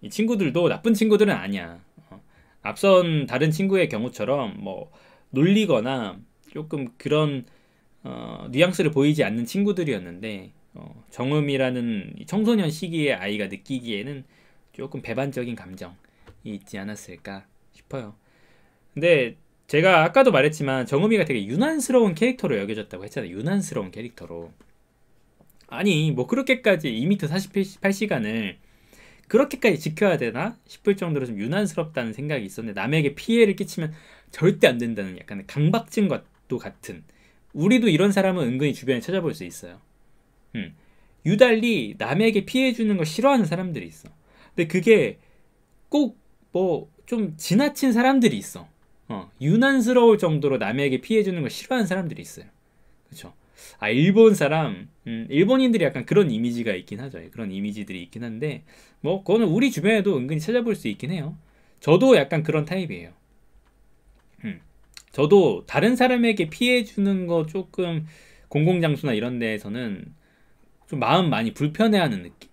이 친구들도 나쁜 친구들은 아니야. 어. 앞선 다른 친구의 경우처럼 뭐 놀리거나 조금 그런 어, 뉘앙스를 보이지 않는 친구들이었는데 어, 정음이라는 청소년 시기의 아이가 느끼기에는 조금 배반적인 감정이 있지 않았을까 싶어요. 근데 제가 아까도 말했지만 정음이가 되게 유난스러운 캐릭터로 여겨졌다고 했잖아요. 유난스러운 캐릭터로. 아니 뭐 그렇게까지 2m 48시간을 그렇게까지 지켜야 되나 싶을 정도로 좀 유난스럽다는 생각이 있었는데 남에게 피해를 끼치면 절대 안 된다는 약간의 강박증과도 같은 우리도 이런 사람은 은근히 주변에 찾아볼 수 있어요. 음. 유달리 남에게 피해 주는 걸 싫어하는 사람들이 있어. 근데 그게 꼭 뭐 좀 지나친 사람들이 있어. 어, 유난스러울 정도로 남에게 피해 주는 걸 싫어하는 사람들이 있어요. 그렇죠? 아 일본 사람 음, 일본인들이 약간 그런 이미지가 있긴 하죠 예, 그런 이미지들이 있긴 한데 뭐 그거는 우리 주변에도 은근히 찾아볼 수 있긴 해요 저도 약간 그런 타입이에요 음, 저도 다른 사람에게 피해 주는 거 조금 공공장소나 이런 데에서는 좀 마음 많이 불편해하는 느낌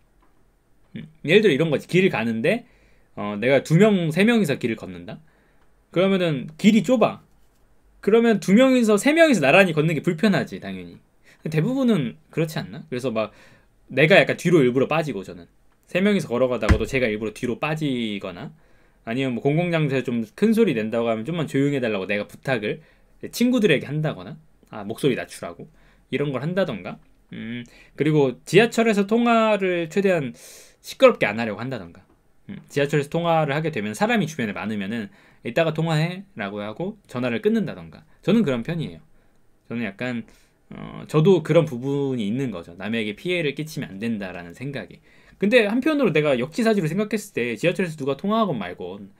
음, 예를 들어 이런 거지 길을 가는데 어, 내가 두 명 세 명이서 길을 걷는다 그러면은 길이 좁아 그러면 두 명이서 세 명이서 나란히 걷는 게 불편하지 당연히 대부분은 그렇지 않나? 그래서 막 내가 약간 뒤로 일부러 빠지고 저는 세 명이서 걸어가다가도 제가 일부러 뒤로 빠지거나 아니면 뭐 공공장소에 좀큰 소리 낸다고 하면 좀만 조용 해달라고 내가 부탁을 친구들에게 한다거나 아 목소리 낮추라고 이런 걸 한다던가 음 그리고 지하철에서 통화를 최대한 시끄럽게 안 하려고 한다던가 음, 지하철에서 통화를 하게 되면 사람이 주변에 많으면은 이따가 통화해 라고 하고 전화를 끊는다던가 저는 그런 편이에요 저는 약간 어, 저도 그런 부분이 있는 거죠 남에게 피해를 끼치면 안 된다라는 생각이 근데 한편으로 내가 역지사지로 생각했을 때 지하철에서 누가 통화하건 말건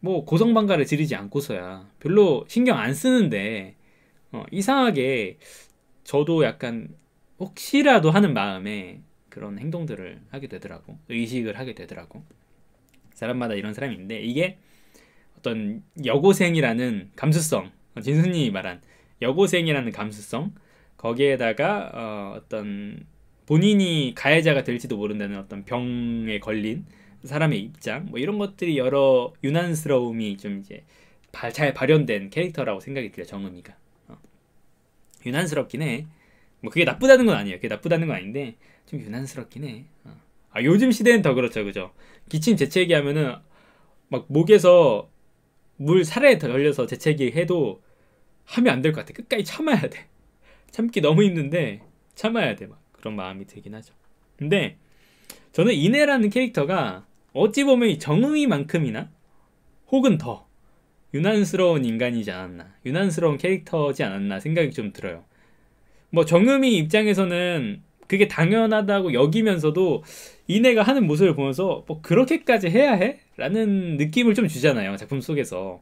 뭐 고성방가를 지르지 않고서야 별로 신경 안 쓰는데 어, 이상하게 저도 약간 혹시라도 하는 마음에 그런 행동들을 하게 되더라고 의식을 하게 되더라고 사람마다 이런 사람인데 이게 어떤 여고생이라는 감수성 진수님이 말한 여고생이라는 감수성 거기에다가 어, 어떤 본인이 가해자가 될지도 모른다는 어떤 병에 걸린 사람의 입장 뭐 이런 것들이 여러 유난스러움이 좀 이제 발, 잘 발현된 캐릭터라고 생각이 들어요 정음이가 어. 유난스럽긴 해뭐 그게 나쁘다는 건 아니에요 그게 나쁘다는 건 아닌데 좀 유난스럽긴 해 어. 아, 요즘 시대는 더 그렇죠 그죠 기침 재채기 하면은 막 목에서 물 사례에 더 열려서 재채기해도 하면 안 될 것 같아. 끝까지 참아야 돼. 참기 너무 힘든데 참아야 돼. 막 그런 마음이 들긴 하죠. 근데 저는 이내라는 캐릭터가 어찌 보면 정의만큼이나 혹은 더 유난스러운 인간이지 않았나 유난스러운 캐릭터지 않았나 생각이 좀 들어요 뭐 정음이 입장에서는 그게 당연하다고 여기면서도 이내가 하는 모습을 보면서 뭐 그렇게까지 해야 해? 라는 느낌을 좀 주잖아요. 작품 속에서.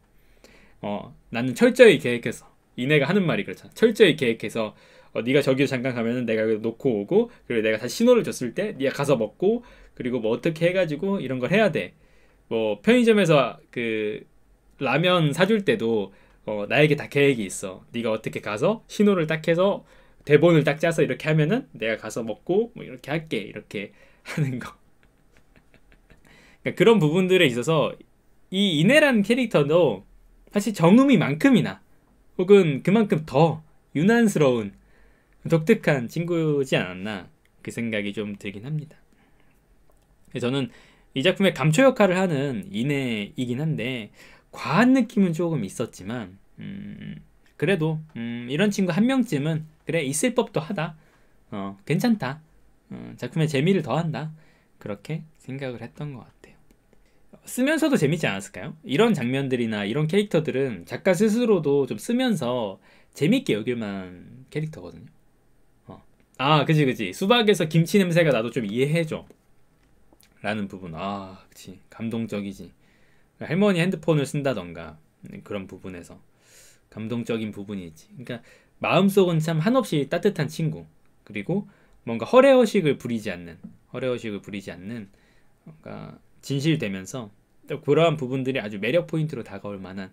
어, 나는 철저히 계획해서. 이내가 하는 말이 그렇잖아. 철저히 계획해서 어, 네가 저기로 잠깐 가면은 내가 여기 놓고 오고 그리고 내가 다시 신호를 줬을 때 네가 가서 먹고 그리고 뭐 어떻게 해가지고 이런 걸 해야 돼. 뭐 편의점에서 그 라면 사줄 때도 어, 나에게 다 계획이 있어. 네가 어떻게 가서 신호를 딱 해서 대본을 딱 짜서 이렇게 하면은 내가 가서 먹고 뭐 이렇게 할게 이렇게 하는 거. 그러니까 그런 부분들에 있어서 이 이내라는 캐릭터도 사실 정음이만큼이나 혹은 그만큼 더 유난스러운 독특한 친구지 않았나 그 생각이 좀 들긴 합니다. 저는 이 작품의 감초 역할을 하는 이내이긴 한데 과한 느낌은 조금 있었지만 음, 그래도 음, 이런 친구 한 명쯤은 그래 있을 법도 하다 어, 괜찮다 어, 작품의 재미를 더한다 그렇게 생각을 했던 것 같아요. 쓰면서도 재밌지 않았을까요? 이런 장면들이나 이런 캐릭터들은 작가 스스로도 좀 쓰면서 재밌게 여길만 캐릭터거든요. 어. 아, 그지, 그지. 수박에서 김치 냄새가 나도 좀 이해해줘. 라는 부분. 아, 그치. 감동적이지. 할머니 핸드폰을 쓴다던가. 음, 그런 부분에서. 감동적인 부분이지. 그러니까 마음속은 참 한없이 따뜻한 친구. 그리고 뭔가 허례허식을 부리지 않는, 허례허식을 부리지 않는, 뭔가 진실되면서 또 그러한 부분들이 아주 매력 포인트로 다가올 만한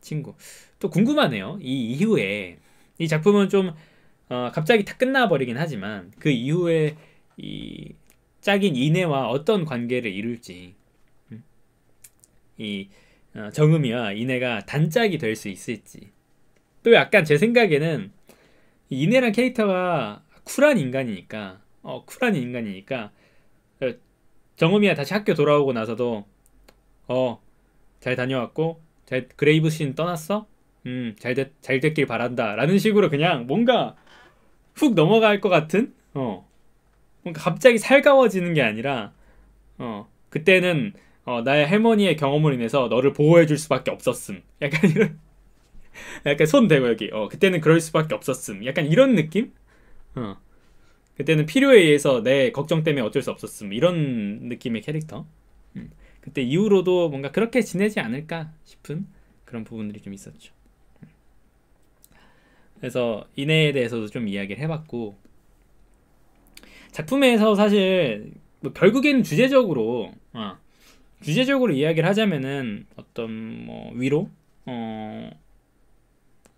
친구. 또 궁금하네요. 이 이후에 이 작품은 좀 어, 갑자기 다 끝나버리긴 하지만 그 이후에 이 짝인 이내와 어떤 관계를 이룰지 음, 이 어, 정음이와 이내가 단짝이 될 수 있을지 또 약간 제 생각에는 이내란 캐릭터가 쿨한 인간이니까 어 쿨한 인간이니까 정음이야 다시 학교 돌아오고 나서도 어 잘 다녀왔고 잘 그레이브 씬 떠났어? 음잘 됐잘 됐길 바란다 라는 식으로 그냥 뭔가 훅 넘어갈 것 같은 어 뭔가 갑자기 살가워지는 게 아니라 어 그때는 어, 나의 할머니의 경험으로 인해서 너를 보호해 줄 수밖에 없었음 약간 이런 약간 손 대고 여기 어 그때는 그럴 수밖에 없었음 약간 이런 느낌 어 그때는 필요에 의해서 내 걱정 때문에 어쩔 수 없었음 이런 느낌의 캐릭터 음. 그때 이후로도 뭔가 그렇게 지내지 않을까 싶은 그런 부분들이 좀 있었죠 음. 그래서 이내에 대해서도 좀 이야기를 해봤고 작품에서 사실 뭐 결국에는 주제적으로 어, 주제적으로 이야기를 하자면은 어떤 뭐 위로 어,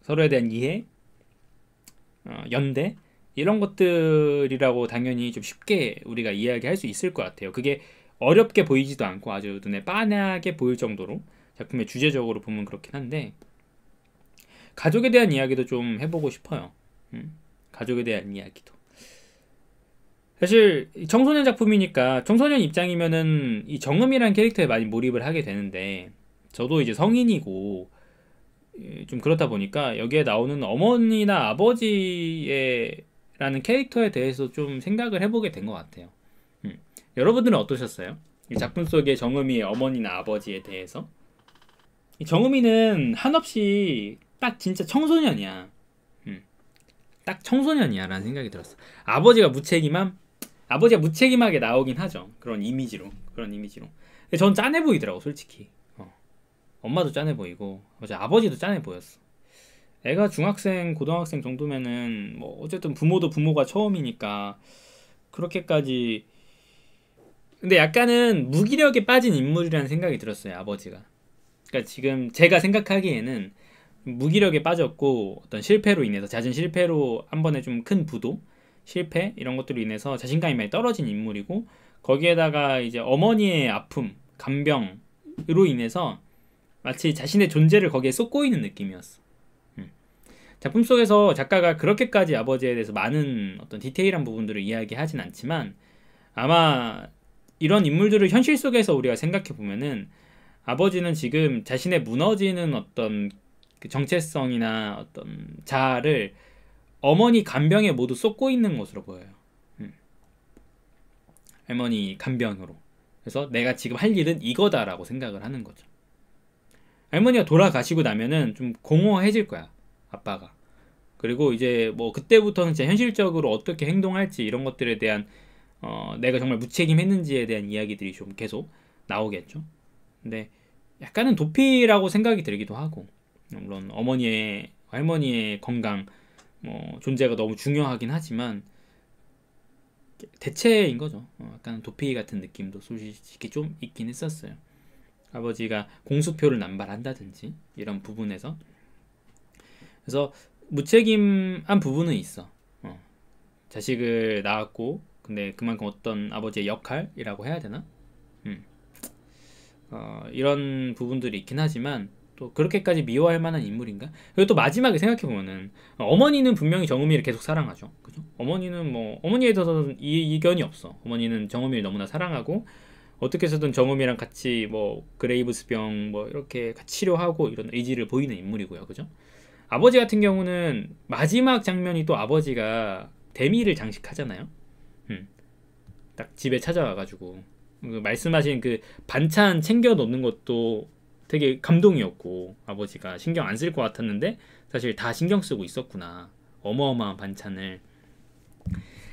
서로에 대한 이해 어, 연대 이런 것들이라고 당연히 좀 쉽게 우리가 이야기할 수 있을 것 같아요. 그게 어렵게 보이지도 않고 아주 눈에 빤하게 보일 정도로 작품의 주제적으로 보면 그렇긴 한데 가족에 대한 이야기도 좀 해보고 싶어요. 음, 가족에 대한 이야기도. 사실 청소년 작품이니까 청소년 입장이면은 이 정음이란 캐릭터에 많이 몰입을 하게 되는데 저도 이제 성인이고 예, 좀 그렇다 보니까 여기에 나오는 어머니나 아버지의 라는 캐릭터에 대해서 좀 생각을 해보게 된 것 같아요. 음. 여러분들은 어떠셨어요? 이 작품 속의 정음이의 어머니나 아버지에 대해서? 정음이는 한없이 딱 진짜 청소년이야. 음. 딱 청소년이야 라는 생각이 들었어. 아버지가 무책임함? 아버지가 무책임하게 나오긴 하죠. 그런 이미지로. 그런 이미지로. 전 짠해 보이더라고, 솔직히. 어. 엄마도 짠해 보이고, 아버지도 짠해 보였어. 애가 중학생, 고등학생 정도면은 뭐 어쨌든 부모도 부모가 처음이니까 그렇게까지 근데 약간은 무기력에 빠진 인물이라는 생각이 들었어요 아버지가 그러니까 지금 제가 생각하기에는 무기력에 빠졌고 어떤 실패로 인해서 잦은 실패로 한 번에 좀 큰 부도 실패 이런 것들로 인해서 자신감이 많이 떨어진 인물이고 거기에다가 이제 어머니의 아픔 간병으로 인해서 마치 자신의 존재를 거기에 쏟고 있는 느낌이었어 작품 속에서 작가가 그렇게까지 아버지에 대해서 많은 어떤 디테일한 부분들을 이야기하진 않지만 아마 이런 인물들을 현실 속에서 우리가 생각해 보면은 아버지는 지금 자신의 무너지는 어떤 그 정체성이나 어떤 자아를 어머니 간병에 모두 쏟고 있는 것으로 보여요. 음. 할머니 간병으로. 그래서 내가 지금 할 일은 이거다라고 생각을 하는 거죠. 할머니가 돌아가시고 나면은 좀 공허해질 거야. 아빠가. 그리고 이제 뭐 그때부터는 진짜 현실적으로 어떻게 행동할지 이런 것들에 대한 어, 내가 정말 무책임했는지에 대한 이야기들이 좀 계속 나오겠죠. 근데 약간은 도피라고 생각이 들기도 하고 물론 어머니의 할머니의 건강 뭐 존재가 너무 중요하긴 하지만 대체인 거죠. 어, 약간 도피 같은 느낌도 솔직히 좀 있긴 했었어요. 아버지가 공수표를 남발한다든지 이런 부분에서 그래서 무책임한 부분은 있어. 어. 자식을 낳았고 근데 그만큼 어떤 아버지의 역할이라고 해야 되나? 음. 어, 이런 부분들이 있긴 하지만 또 그렇게까지 미워할 만한 인물인가? 그리고 또 마지막에 생각해 보면은 어머니는 분명히 정우미를 계속 사랑하죠. 그죠? 어머니는 뭐 어머니에 대해서는 이 이견이 없어. 어머니는 정우미를 너무나 사랑하고 어떻게 해서든 정우미랑 같이 뭐 그레이브스병 뭐 이렇게 같이 치료하고 이런 의지를 보이는 인물이고요. 그죠? 아버지 같은 경우는 마지막 장면이 또 아버지가 데미를 장식하잖아요. 음. 딱 집에 찾아와가지고 그 말씀하신 그 반찬 챙겨 놓는 것도 되게 감동이었고 아버지가 신경 안쓸것 같았는데 사실 다 신경 쓰고 있었구나. 어마어마한 반찬을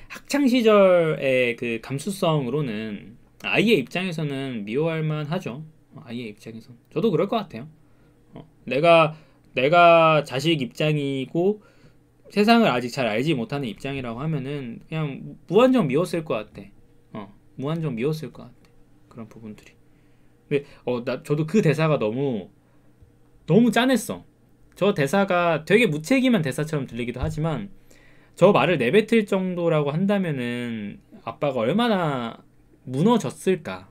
학창 시절의 그 감수성으로는 아이의 입장에서는 미워할 만하죠. 아이의 입장에서 저도 그럴 것 같아요. 어, 내가 내가 자식 입장이고 세상을 아직 잘 알지 못하는 입장이라고 하면은 그냥 무한정 미웠을 것 같아. 어, 무한정 미웠을 것 같아. 그런 부분들이. 근데 어, 나 저도 그 대사가 너무 너무 짠했어. 저 대사가 되게 무책임한 대사처럼 들리기도 하지만 저 말을 내뱉을 정도라고 한다면은 아빠가 얼마나 무너졌을까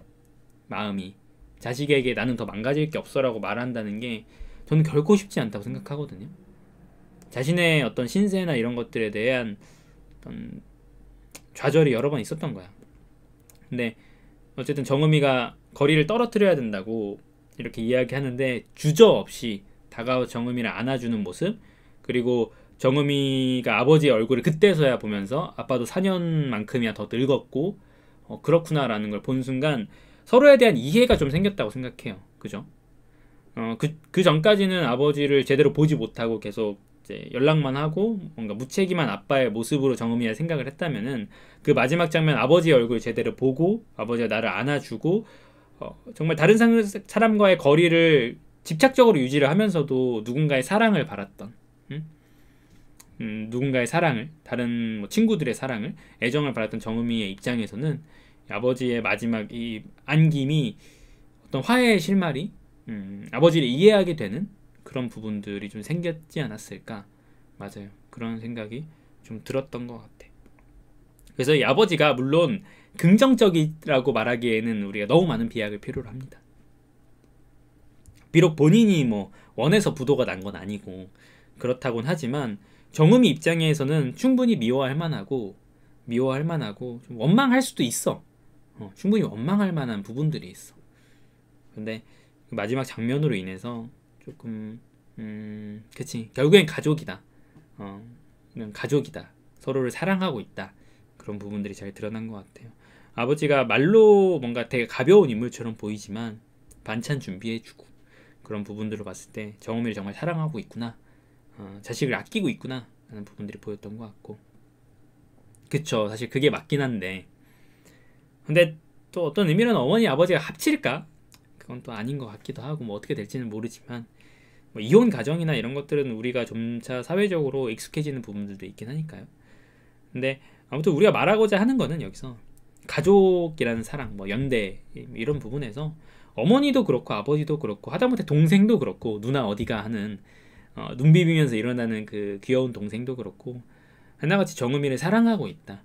마음이 자식에게 나는 더 망가질 게 없어라고 말한다는 게 저는 결코 쉽지 않다고 생각하거든요. 자신의 어떤 신세나 이런 것들에 대한 어떤 좌절이 여러 번 있었던 거야. 근데 어쨌든 정음이가 거리를 떨어뜨려야 된다고 이렇게 이야기하는데 주저 없이 다가와 정음이를 안아주는 모습 그리고 정음이가 아버지의 얼굴을 그때서야 보면서 아빠도 4년만큼이야 더 늙었고 어, 그렇구나라는 걸 본 순간 서로에 대한 이해가 좀 생겼다고 생각해요. 그죠? 어, 그, 그 전까지는 아버지를 제대로 보지 못하고 계속 이제 연락만 하고 뭔가 무책임한 아빠의 모습으로 정음이야 생각을 했다면은 그 마지막 장면 아버지 의 얼굴 제대로 보고 아버지가 나를 안아주고 어, 정말 다른 사람과의 거리를 집착적으로 유지를 하면서도 누군가의 사랑을 바랐던 음? 음, 누군가의 사랑을 다른 뭐 친구들의 사랑을 애정을 바랐던 정음이의 입장에서는 아버지의 마지막 이 안김이 어떤 화해의 실마리 음, 아버지를 이해하게 되는 그런 부분들이 좀 생겼지 않았을까 맞아요 그런 생각이 좀 들었던 것 같아 그래서 이 아버지가 물론 긍정적이라고 말하기에는 우리가 너무 많은 비약을 필요로 합니다 비록 본인이 뭐 원해서 부도가 난 건 아니고 그렇다곤 하지만 정음이 입장에서는 충분히 미워할 만하고 미워할 만하고 원망할 수도 있어 어, 충분히 원망할 만한 부분들이 있어 근데 그 마지막 장면으로 인해서 조금 음 그치 결국엔 가족이다 어 가족이다 서로를 사랑하고 있다 그런 부분들이 잘 드러난 것 같아요 아버지가 말로 뭔가 되게 가벼운 인물처럼 보이지만 반찬 준비해주고 그런 부분들을 봤을 때 정우미를 정말 사랑하고 있구나 어, 자식을 아끼고 있구나 하는 부분들이 보였던 것 같고 그쵸 사실 그게 맞긴 한데 근데 또 어떤 의미로는 어머니 아버지가 합칠까 그건 또 아닌 것 같기도 하고 뭐 어떻게 될지는 모르지만 뭐 이혼 가정이나 이런 것들은 우리가 점차 사회적으로 익숙해지는 부분들도 있긴 하니까요. 근데 아무튼 우리가 말하고자 하는 거는 여기서 가족이라는 사랑, 뭐 연대 이런 부분에서 어머니도 그렇고 아버지도 그렇고 하다못해 동생도 그렇고 누나 어디가 하는 어, 눈 비비면서 일어나는 그 귀여운 동생도 그렇고 하나같이 정음이를 사랑하고 있다.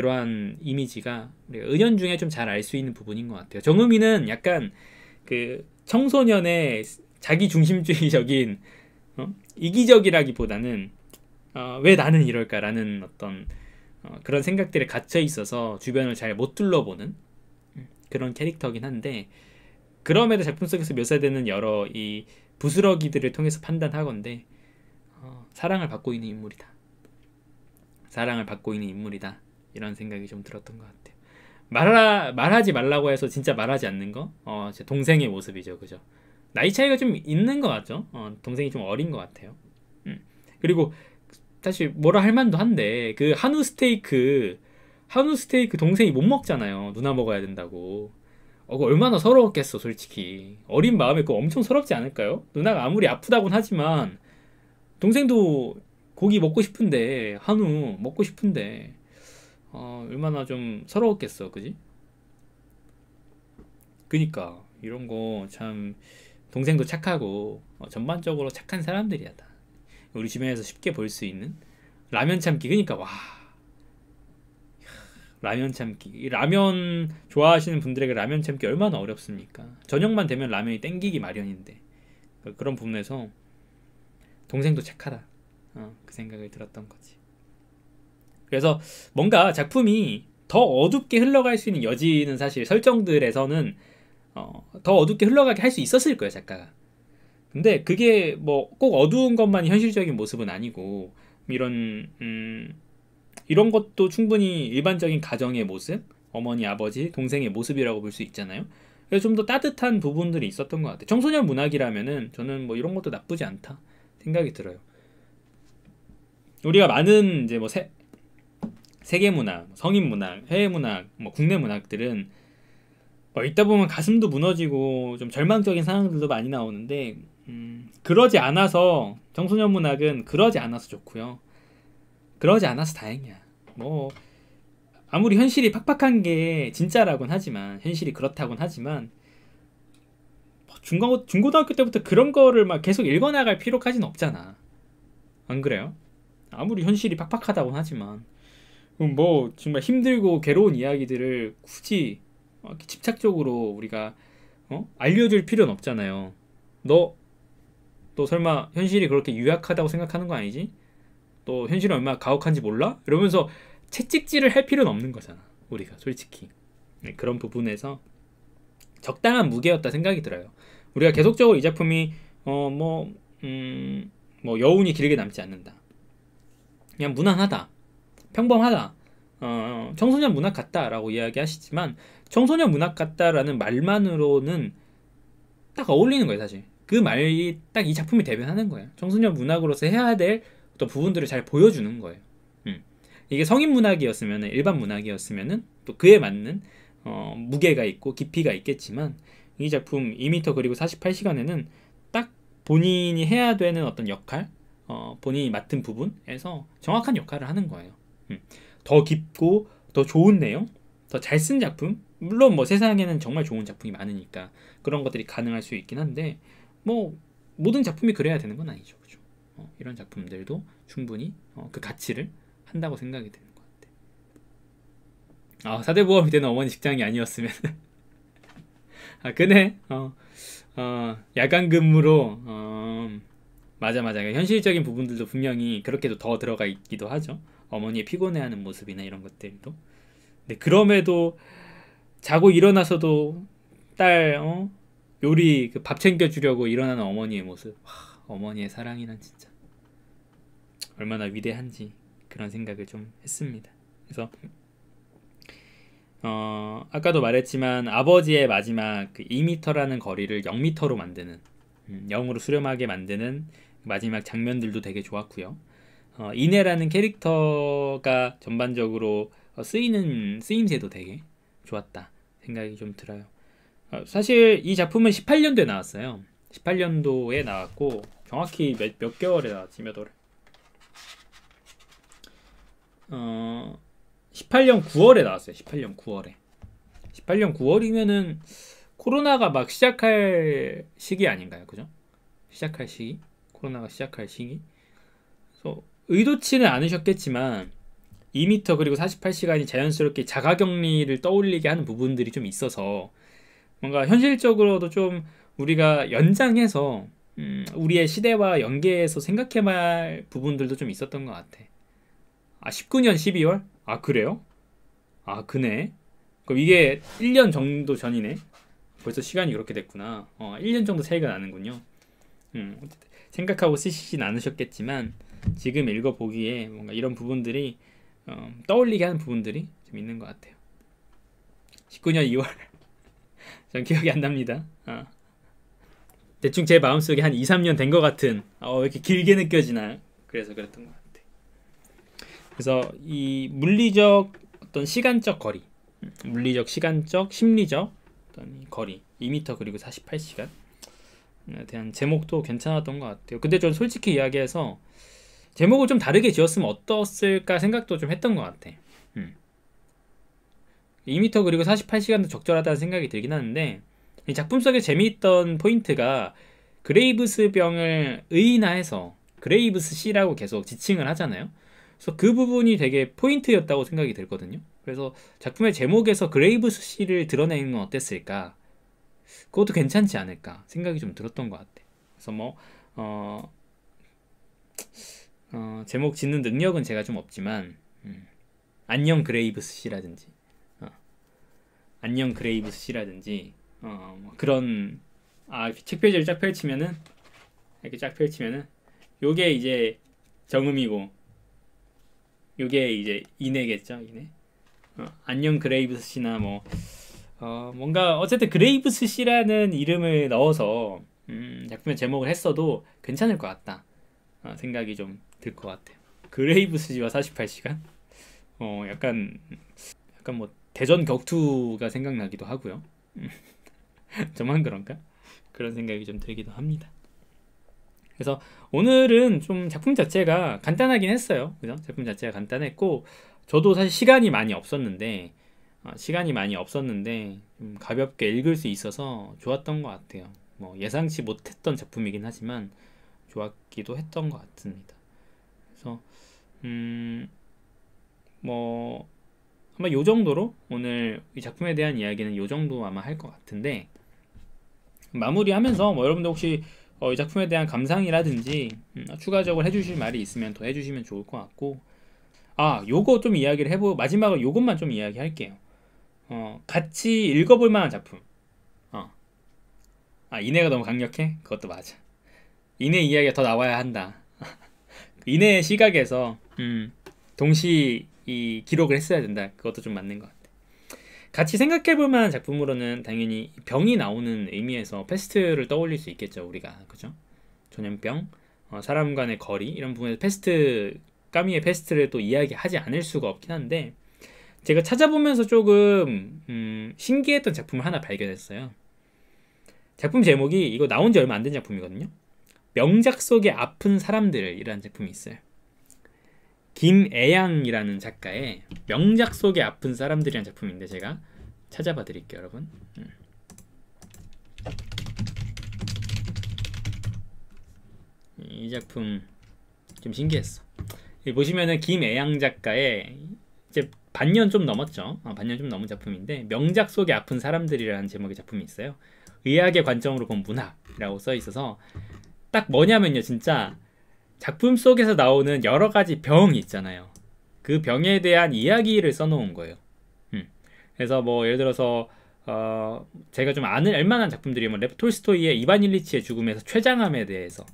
그러한 이미지가 은연 중에 좀 잘 알 수 있는 부분인 것 같아요. 정음이는 약간 그 청소년의 자기 중심주의적인 어? 이기적이라기보다는 어, 왜 나는 이럴까라는 어떤 어, 그런 생각들에 갇혀 있어서 주변을 잘 못 둘러보는 음, 그런 캐릭터긴 한데 그럼에도 작품 속에서 묘사되는 여러 이 부스러기들을 통해서 판단하건데 어, 사랑을 받고 있는 인물이다. 사랑을 받고 있는 인물이다. 이런 생각이 좀 들었던 것 같아요. 말하, 말하지 말라고 해서 진짜 말하지 않는 거? 어, 제 동생의 모습이죠. 그죠? 나이 차이가 좀 있는 것 같죠? 어, 동생이 좀 어린 것 같아요. 음. 그리고 사실 뭐라 할 만도 한데 그 한우 스테이크 한우 스테이크 동생이 못 먹잖아요. 누나 먹어야 된다고. 어, 그 얼마나 서러웠겠어, 솔직히. 어린 마음에 그거 엄청 서럽지 않을까요? 누나가 아무리 아프다곤 하지만 동생도 고기 먹고 싶은데 한우 먹고 싶은데 어, 얼마나 좀 서러웠겠어, 그지? 그니까 이런 거 참 동생도 착하고 어, 전반적으로 착한 사람들이야 다. 우리 주변에서 쉽게 볼 수 있는 라면 참기 그니까 와 라면 참기 라면 좋아하시는 분들에게 라면 참기 얼마나 어렵습니까? 저녁만 되면 라면이 땡기기 마련인데 그러니까 그런 부분에서 동생도 착하다 어, 그 생각이 들었던 거지. 그래서 뭔가 작품이 더 어둡게 흘러갈 수 있는 여지는 사실 설정들에서는 어, 더 어둡게 흘러가게 할 수 있었을 거예요 작가가. 근데 그게 뭐 꼭 어두운 것만이 현실적인 모습은 아니고 이런 음, 이런 것도 충분히 일반적인 가정의 모습, 어머니, 아버지, 동생의 모습이라고 볼 수 있잖아요. 그래서 좀 더 따뜻한 부분들이 있었던 것 같아요. 청소년 문학이라면은 저는 뭐 이런 것도 나쁘지 않다 생각이 들어요. 우리가 많은 이제 뭐 세, 세계 문학, 뭐 성인 문학, 해외 문학, 뭐 국내 문학들은 뭐 읽다 보면 가슴도 무너지고 좀 절망적인 상황들도 많이 나오는데 음, 그러지 않아서 청소년 문학은 그러지 않아서 좋고요. 그러지 않아서 다행이야. 뭐 아무리 현실이 팍팍한 게 진짜라곤 하지만 현실이 그렇다곤 하지만 뭐 중고 중고등학교 때부터 그런 거를 막 계속 읽어나갈 필요까지는 없잖아. 안 그래요? 아무리 현실이 팍팍하다곤 하지만 뭐 정말 힘들고 괴로운 이야기들을 굳이 집착적으로 우리가 어? 알려줄 필요는 없잖아요. 너, 너 설마 현실이 그렇게 유약하다고 생각하는 거 아니지? 또 현실이 얼마나 가혹한지 몰라? 이러면서 채찍질을 할 필요는 없는 거잖아. 우리가 솔직히 네, 그런 부분에서 적당한 무게였다 생각이 들어요. 우리가 계속적으로 이 작품이 어, 뭐, 음, 뭐 여운이 길게 남지 않는다. 그냥 무난하다. 평범하다. 어, 어, 청소년 문학 같다라고 이야기하시지만 청소년 문학 같다라는 말만으로는 딱 어울리는 거예요, 사실. 그 말이 딱 이 작품이 대변하는 거예요. 청소년 문학으로서 해야 될 어떤 부분들을 잘 보여주는 거예요. 음. 이게 성인 문학이었으면 일반 문학이었으면은 또 그에 맞는 어, 무게가 있고 깊이가 있겠지만 이 작품 2미터 그리고 48시간에는 딱 본인이 해야 되는 어떤 역할, 어, 본인이 맡은 부분에서 정확한 역할을 하는 거예요. 음. 더 깊고 더 좋은 내용, 더 잘 쓴 작품. 물론 뭐 세상에는 정말 좋은 작품이 많으니까 그런 것들이 가능할 수 있긴 한데 뭐 모든 작품이 그래야 되는 건 아니죠. 그죠? 어, 이런 작품들도 충분히 어, 그 가치를 한다고 생각이 되는 것 같아요. 아, 사대보험이 되는 어머니 직장이 아니었으면 아, 그네. 어, 어, 야간 근무로 어, 맞아 맞아. 현실적인 부분들도 분명히 그렇게도 더 들어가 있기도 하죠. 어머니의 피곤해하는 모습이나 이런 것들도. 근데 그럼에도 자고 일어나서도 딸 어? 요리 그 밥 챙겨주려고 일어나는 어머니의 모습. 하, 어머니의 사랑이란 진짜 얼마나 위대한지 그런 생각을 좀 했습니다. 그래서 어, 아까도 말했지만 아버지의 마지막 그 2m라는 거리를 0m로 만드는 음, 0으로 수렴하게 만드는 마지막 장면들도 되게 좋았고요. 어, 이내라는 캐릭터가 전반적으로 어, 쓰이는 쓰임새도 되게 좋았다 생각이 좀 들어요. 어, 사실 이 작품은 18년도에 나왔어요. 18년도에 나왔고 정확히 몇, 몇 개월에 나왔지 몇 월? 어 18년 9월에 나왔어요. 18년 9월에. 18년 9월이면은 코로나가 막 시작할 시기 아닌가요? 그죠? 시작할 시기? 코로나가 시작할 시기? 그래서 의도치는 않으셨겠지만 2 m 그리고 48시간이 자연스럽게 자가격리를 떠올리게 하는 부분들이 좀 있어서 뭔가 현실적으로도 좀 우리가 연장해서 음, 우리의 시대와 연계해서 생각해봐야 할 부분들도 좀 있었던 것 같아. 아 19년 12월? 아 그래요? 아 그네. 그럼 이게 1년 정도 전이네. 벌써 시간이 이렇게 됐구나. 어, 1년 정도 차이가 나는군요. 음, 생각하고 쓰시진 않으셨겠지만 지금 읽어보기에 뭔가 이런 부분들이 어, 떠올리게 하는 부분들이 좀 있는 것 같아요. 19년 2월 전 기억이 안 납니다. 어. 대충 제 마음속에 한 2, 3년 된 것 같은 어, 왜 이렇게 길게 느껴지나요? 그래서 그랬던 것 같아요. 그래서 이 물리적 어떤 시간적 거리 물리적 시간적 심리적 어떤 거리 2m 그리고 48시간 에 대한 제목도 괜찮았던 것 같아요. 근데 전 솔직히 이야기해서 제목을 좀 다르게 지었으면 어떻을까 생각도 좀 했던 것 같아. 음. 2m 그리고 48시간도 적절하다는 생각이 들긴 하는데 이 작품 속에 재미있던 포인트가 그레이브스 병을 의인화해서 그레이브스 씨라고 계속 지칭을 하잖아요. 그래서 그 부분이 되게 포인트였다고 생각이 들거든요. 그래서 작품의 제목에서 그레이브스 씨를 드러내는 건 어땠을까? 그것도 괜찮지 않을까 생각이 좀 들었던 것 같아. 그래서 뭐 어. 어, 제목 짓는 능력은 제가 좀 없지만 음, 안녕 그레이브스 씨라든지 어, 안녕 그레이브스 씨라든지 어, 뭐 그런 아, 책 페이지를 쫙 펼치면은 이렇게 쫙 펼치면은 요게 이제 정음이고 요게 이제 인해겠죠 인해 어, 안녕 그레이브스 씨나 뭐 어, 뭔가 어쨌든 그레이브스 씨라는 이름을 넣어서 음, 작품의 제목을 했어도 괜찮을 것 같다 어, 생각이 좀 들 것 같아요. 그레이브스지와 48시간? 어, 약간, 약간 뭐, 대전 격투가 생각나기도 하고요. 저만 그런가? 그런 생각이 좀 들기도 합니다. 그래서 오늘은 좀 작품 자체가 간단하긴 했어요. 그죠? 작품 자체가 간단했고, 저도 사실 시간이 많이 없었는데, 어, 시간이 많이 없었는데, 가볍게 읽을 수 있어서 좋았던 것 같아요. 뭐, 예상치 못했던 작품이긴 하지만, 좋았기도 했던 것 같습니다. 그래서 음뭐 아마 요 정도로 오늘 이 작품에 대한 이야기는 요 정도 아마 할 것 같은데 마무리하면서 뭐 여러분들 혹시 어, 이 작품에 대한 감상이라든지 음, 추가적으로 해주실 말이 있으면 더 해주시면 좋을 것 같고 아 요거 좀 이야기를 해보 마지막으로 요것만 좀 이야기할게요 어 같이 읽어볼 만한 작품 어. 아 이내가 너무 강력해 그것도 맞아 이내 이야기가 더 나와야 한다. 이내의 시각에서 음, 동시 이 기록을 했어야 된다. 그것도 좀 맞는 것 같아. 같이 생각해볼만한 작품으로는 당연히 병이 나오는 의미에서 패스트를 떠올릴 수 있겠죠. 우리가 그죠? 전염병, 어, 사람 간의 거리 이런 부분에서 패스트 까미의 패스트를 또 이야기하지 않을 수가 없긴 한데 제가 찾아보면서 조금 음, 신기했던 작품을 하나 발견했어요. 작품 제목이 이거 나온 지 얼마 안 된 작품이거든요. 명작 속에 아픈 사람들이라는 제품이 있어요. 김애양이라는 작가의 명작 속의 아픈 사람들이라는 작품인데 제가 찾아봐 드릴게요, 여러분. 음. 이 작품 좀 신기했어. 보시면은 김애양 작가의 이제 반년 좀 넘었죠. 아, 반년 좀 넘은 작품인데 명작 속의 아픈 사람들이라는 제목의 작품이 있어요. 의학의 관점으로 본 문학이라고 써 있어서 딱 뭐냐면요, 진짜 작품 속에서 나오는 여러 가지 병이 있잖아요. 그 병에 대한 이야기를 써놓은 거예요. 음. 그래서 뭐 예를 들어서 어, 제가 좀 아는 알만한 작품들이면 뭐 랩톨스토이의 이반 일리치의 죽음에서 췌장암에 대해서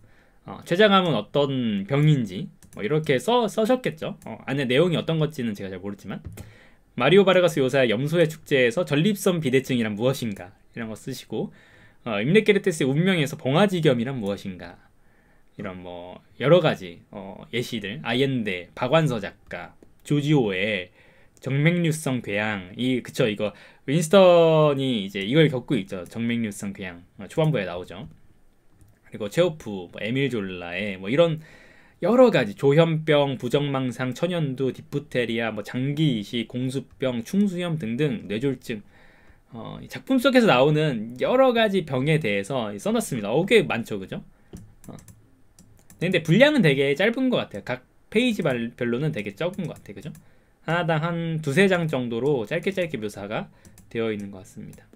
어, 췌장암은 어떤 병인지 뭐 이렇게 써, 써셨겠죠 어, 안에 내용이 어떤 것지는 제가 잘 모르지만 마리오 바르가스 요사의 염소의 축제에서 전립선 비대증이란 무엇인가 이런 거 쓰시고 어, 임레케르테스의 운명에서 봉화지겸이란 무엇인가 이런 뭐 여러 가지 어, 예시들 아옌데 이 박완서 작가 조지오의 정맥류성 궤양 이 그쵸 이거 윈스턴이 이제 이걸 겪고 있죠 정맥류성 궤양 어, 초반부에 나오죠 그리고 체오프 뭐 에밀 졸라의 뭐 이런 여러 가지 조현병 부정망상 천연두 디프테리아 뭐 장기이식 공수병 충수염 등등 뇌졸증 어, 작품 속에서 나오는 여러 가지 병에 대해서 써놨습니다. 어, 꽤 많죠, 그죠? 어. 근데 분량은 되게 짧은 것 같아요. 각 페이지별로는 되게 적은 것 같아요, 그죠? 하나당 한 두세 장 정도로 짧게 짧게 묘사가 되어 있는 것 같습니다.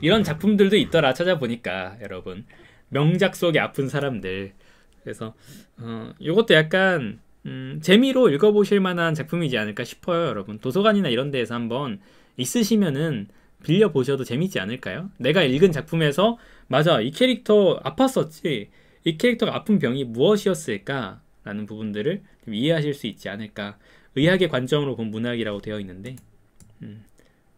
이런 작품들도 있더라 찾아보니까 여러분 명작 속의 아픈 사람들 그래서 어, 이것도 약간 음, 재미로 읽어보실 만한 작품이지 않을까 싶어요 여러분 도서관이나 이런 데에서 한번 있으시면은 빌려 보셔도 재밌지 않을까요? 내가 읽은 작품에서 맞아 이 캐릭터 아팠었지 이 캐릭터가 아픈 병이 무엇이었을까? 라는 부분들을 좀 이해하실 수 있지 않을까 의학의 관점으로 본 문학이라고 되어 있는데 음,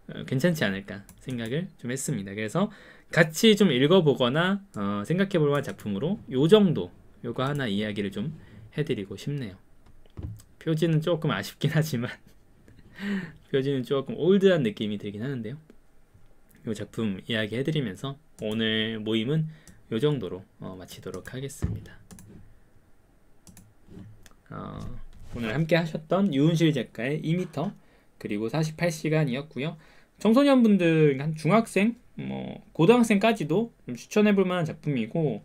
어, 괜찮지 않을까 생각을 좀 했습니다 그래서 같이 좀 읽어보거나 어, 생각해볼 만한 작품으로 요 정도 요거 하나 이야기를 좀 해드리고 싶네요 표지는 조금 아쉽긴 하지만 표지는 조금 올드한 느낌이 들긴 하는데요. 이 작품 이야기해드리면서 오늘 모임은 이 정도로 어, 마치도록 하겠습니다. 어, 오늘 함께 하셨던 유은실 작가의 2m 그리고 48시간이었고요. 청소년분들 한 중학생 뭐 고등학생까지도 추천해볼 만한 작품이고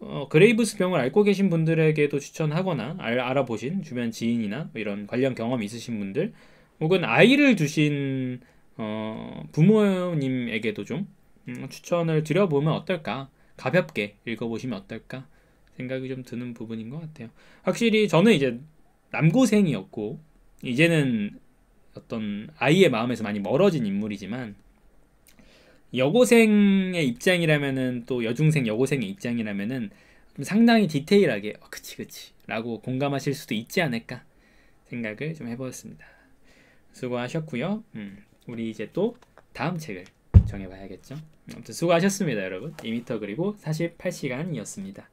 어, 그레이브스 병을 앓고 계신 분들에게도 추천하거나 알, 아보신 주변 지인이나 이런 관련 경험 있으신 분들 혹은 아이를 두신 어, 부모님에게도 좀 음, 추천을 드려보면 어떨까 가볍게 읽어보시면 어떨까 생각이 좀 드는 부분인 것 같아요. 확실히 저는 이제 남고생이었고 이제는 어떤 아이의 마음에서 많이 멀어진 인물이지만 여고생의 입장이라면은 또 여중생 여고생의 입장이라면은 좀 상당히 디테일하게 어, 그치 그치 라고 공감하실 수도 있지 않을까 생각을 좀 해보았습니다. 수고하셨고요. 음, 우리 이제 또 다음 책을 정해봐야겠죠. 아무튼 수고하셨습니다, 여러분. 이미터 그리고 48시간이었습니다.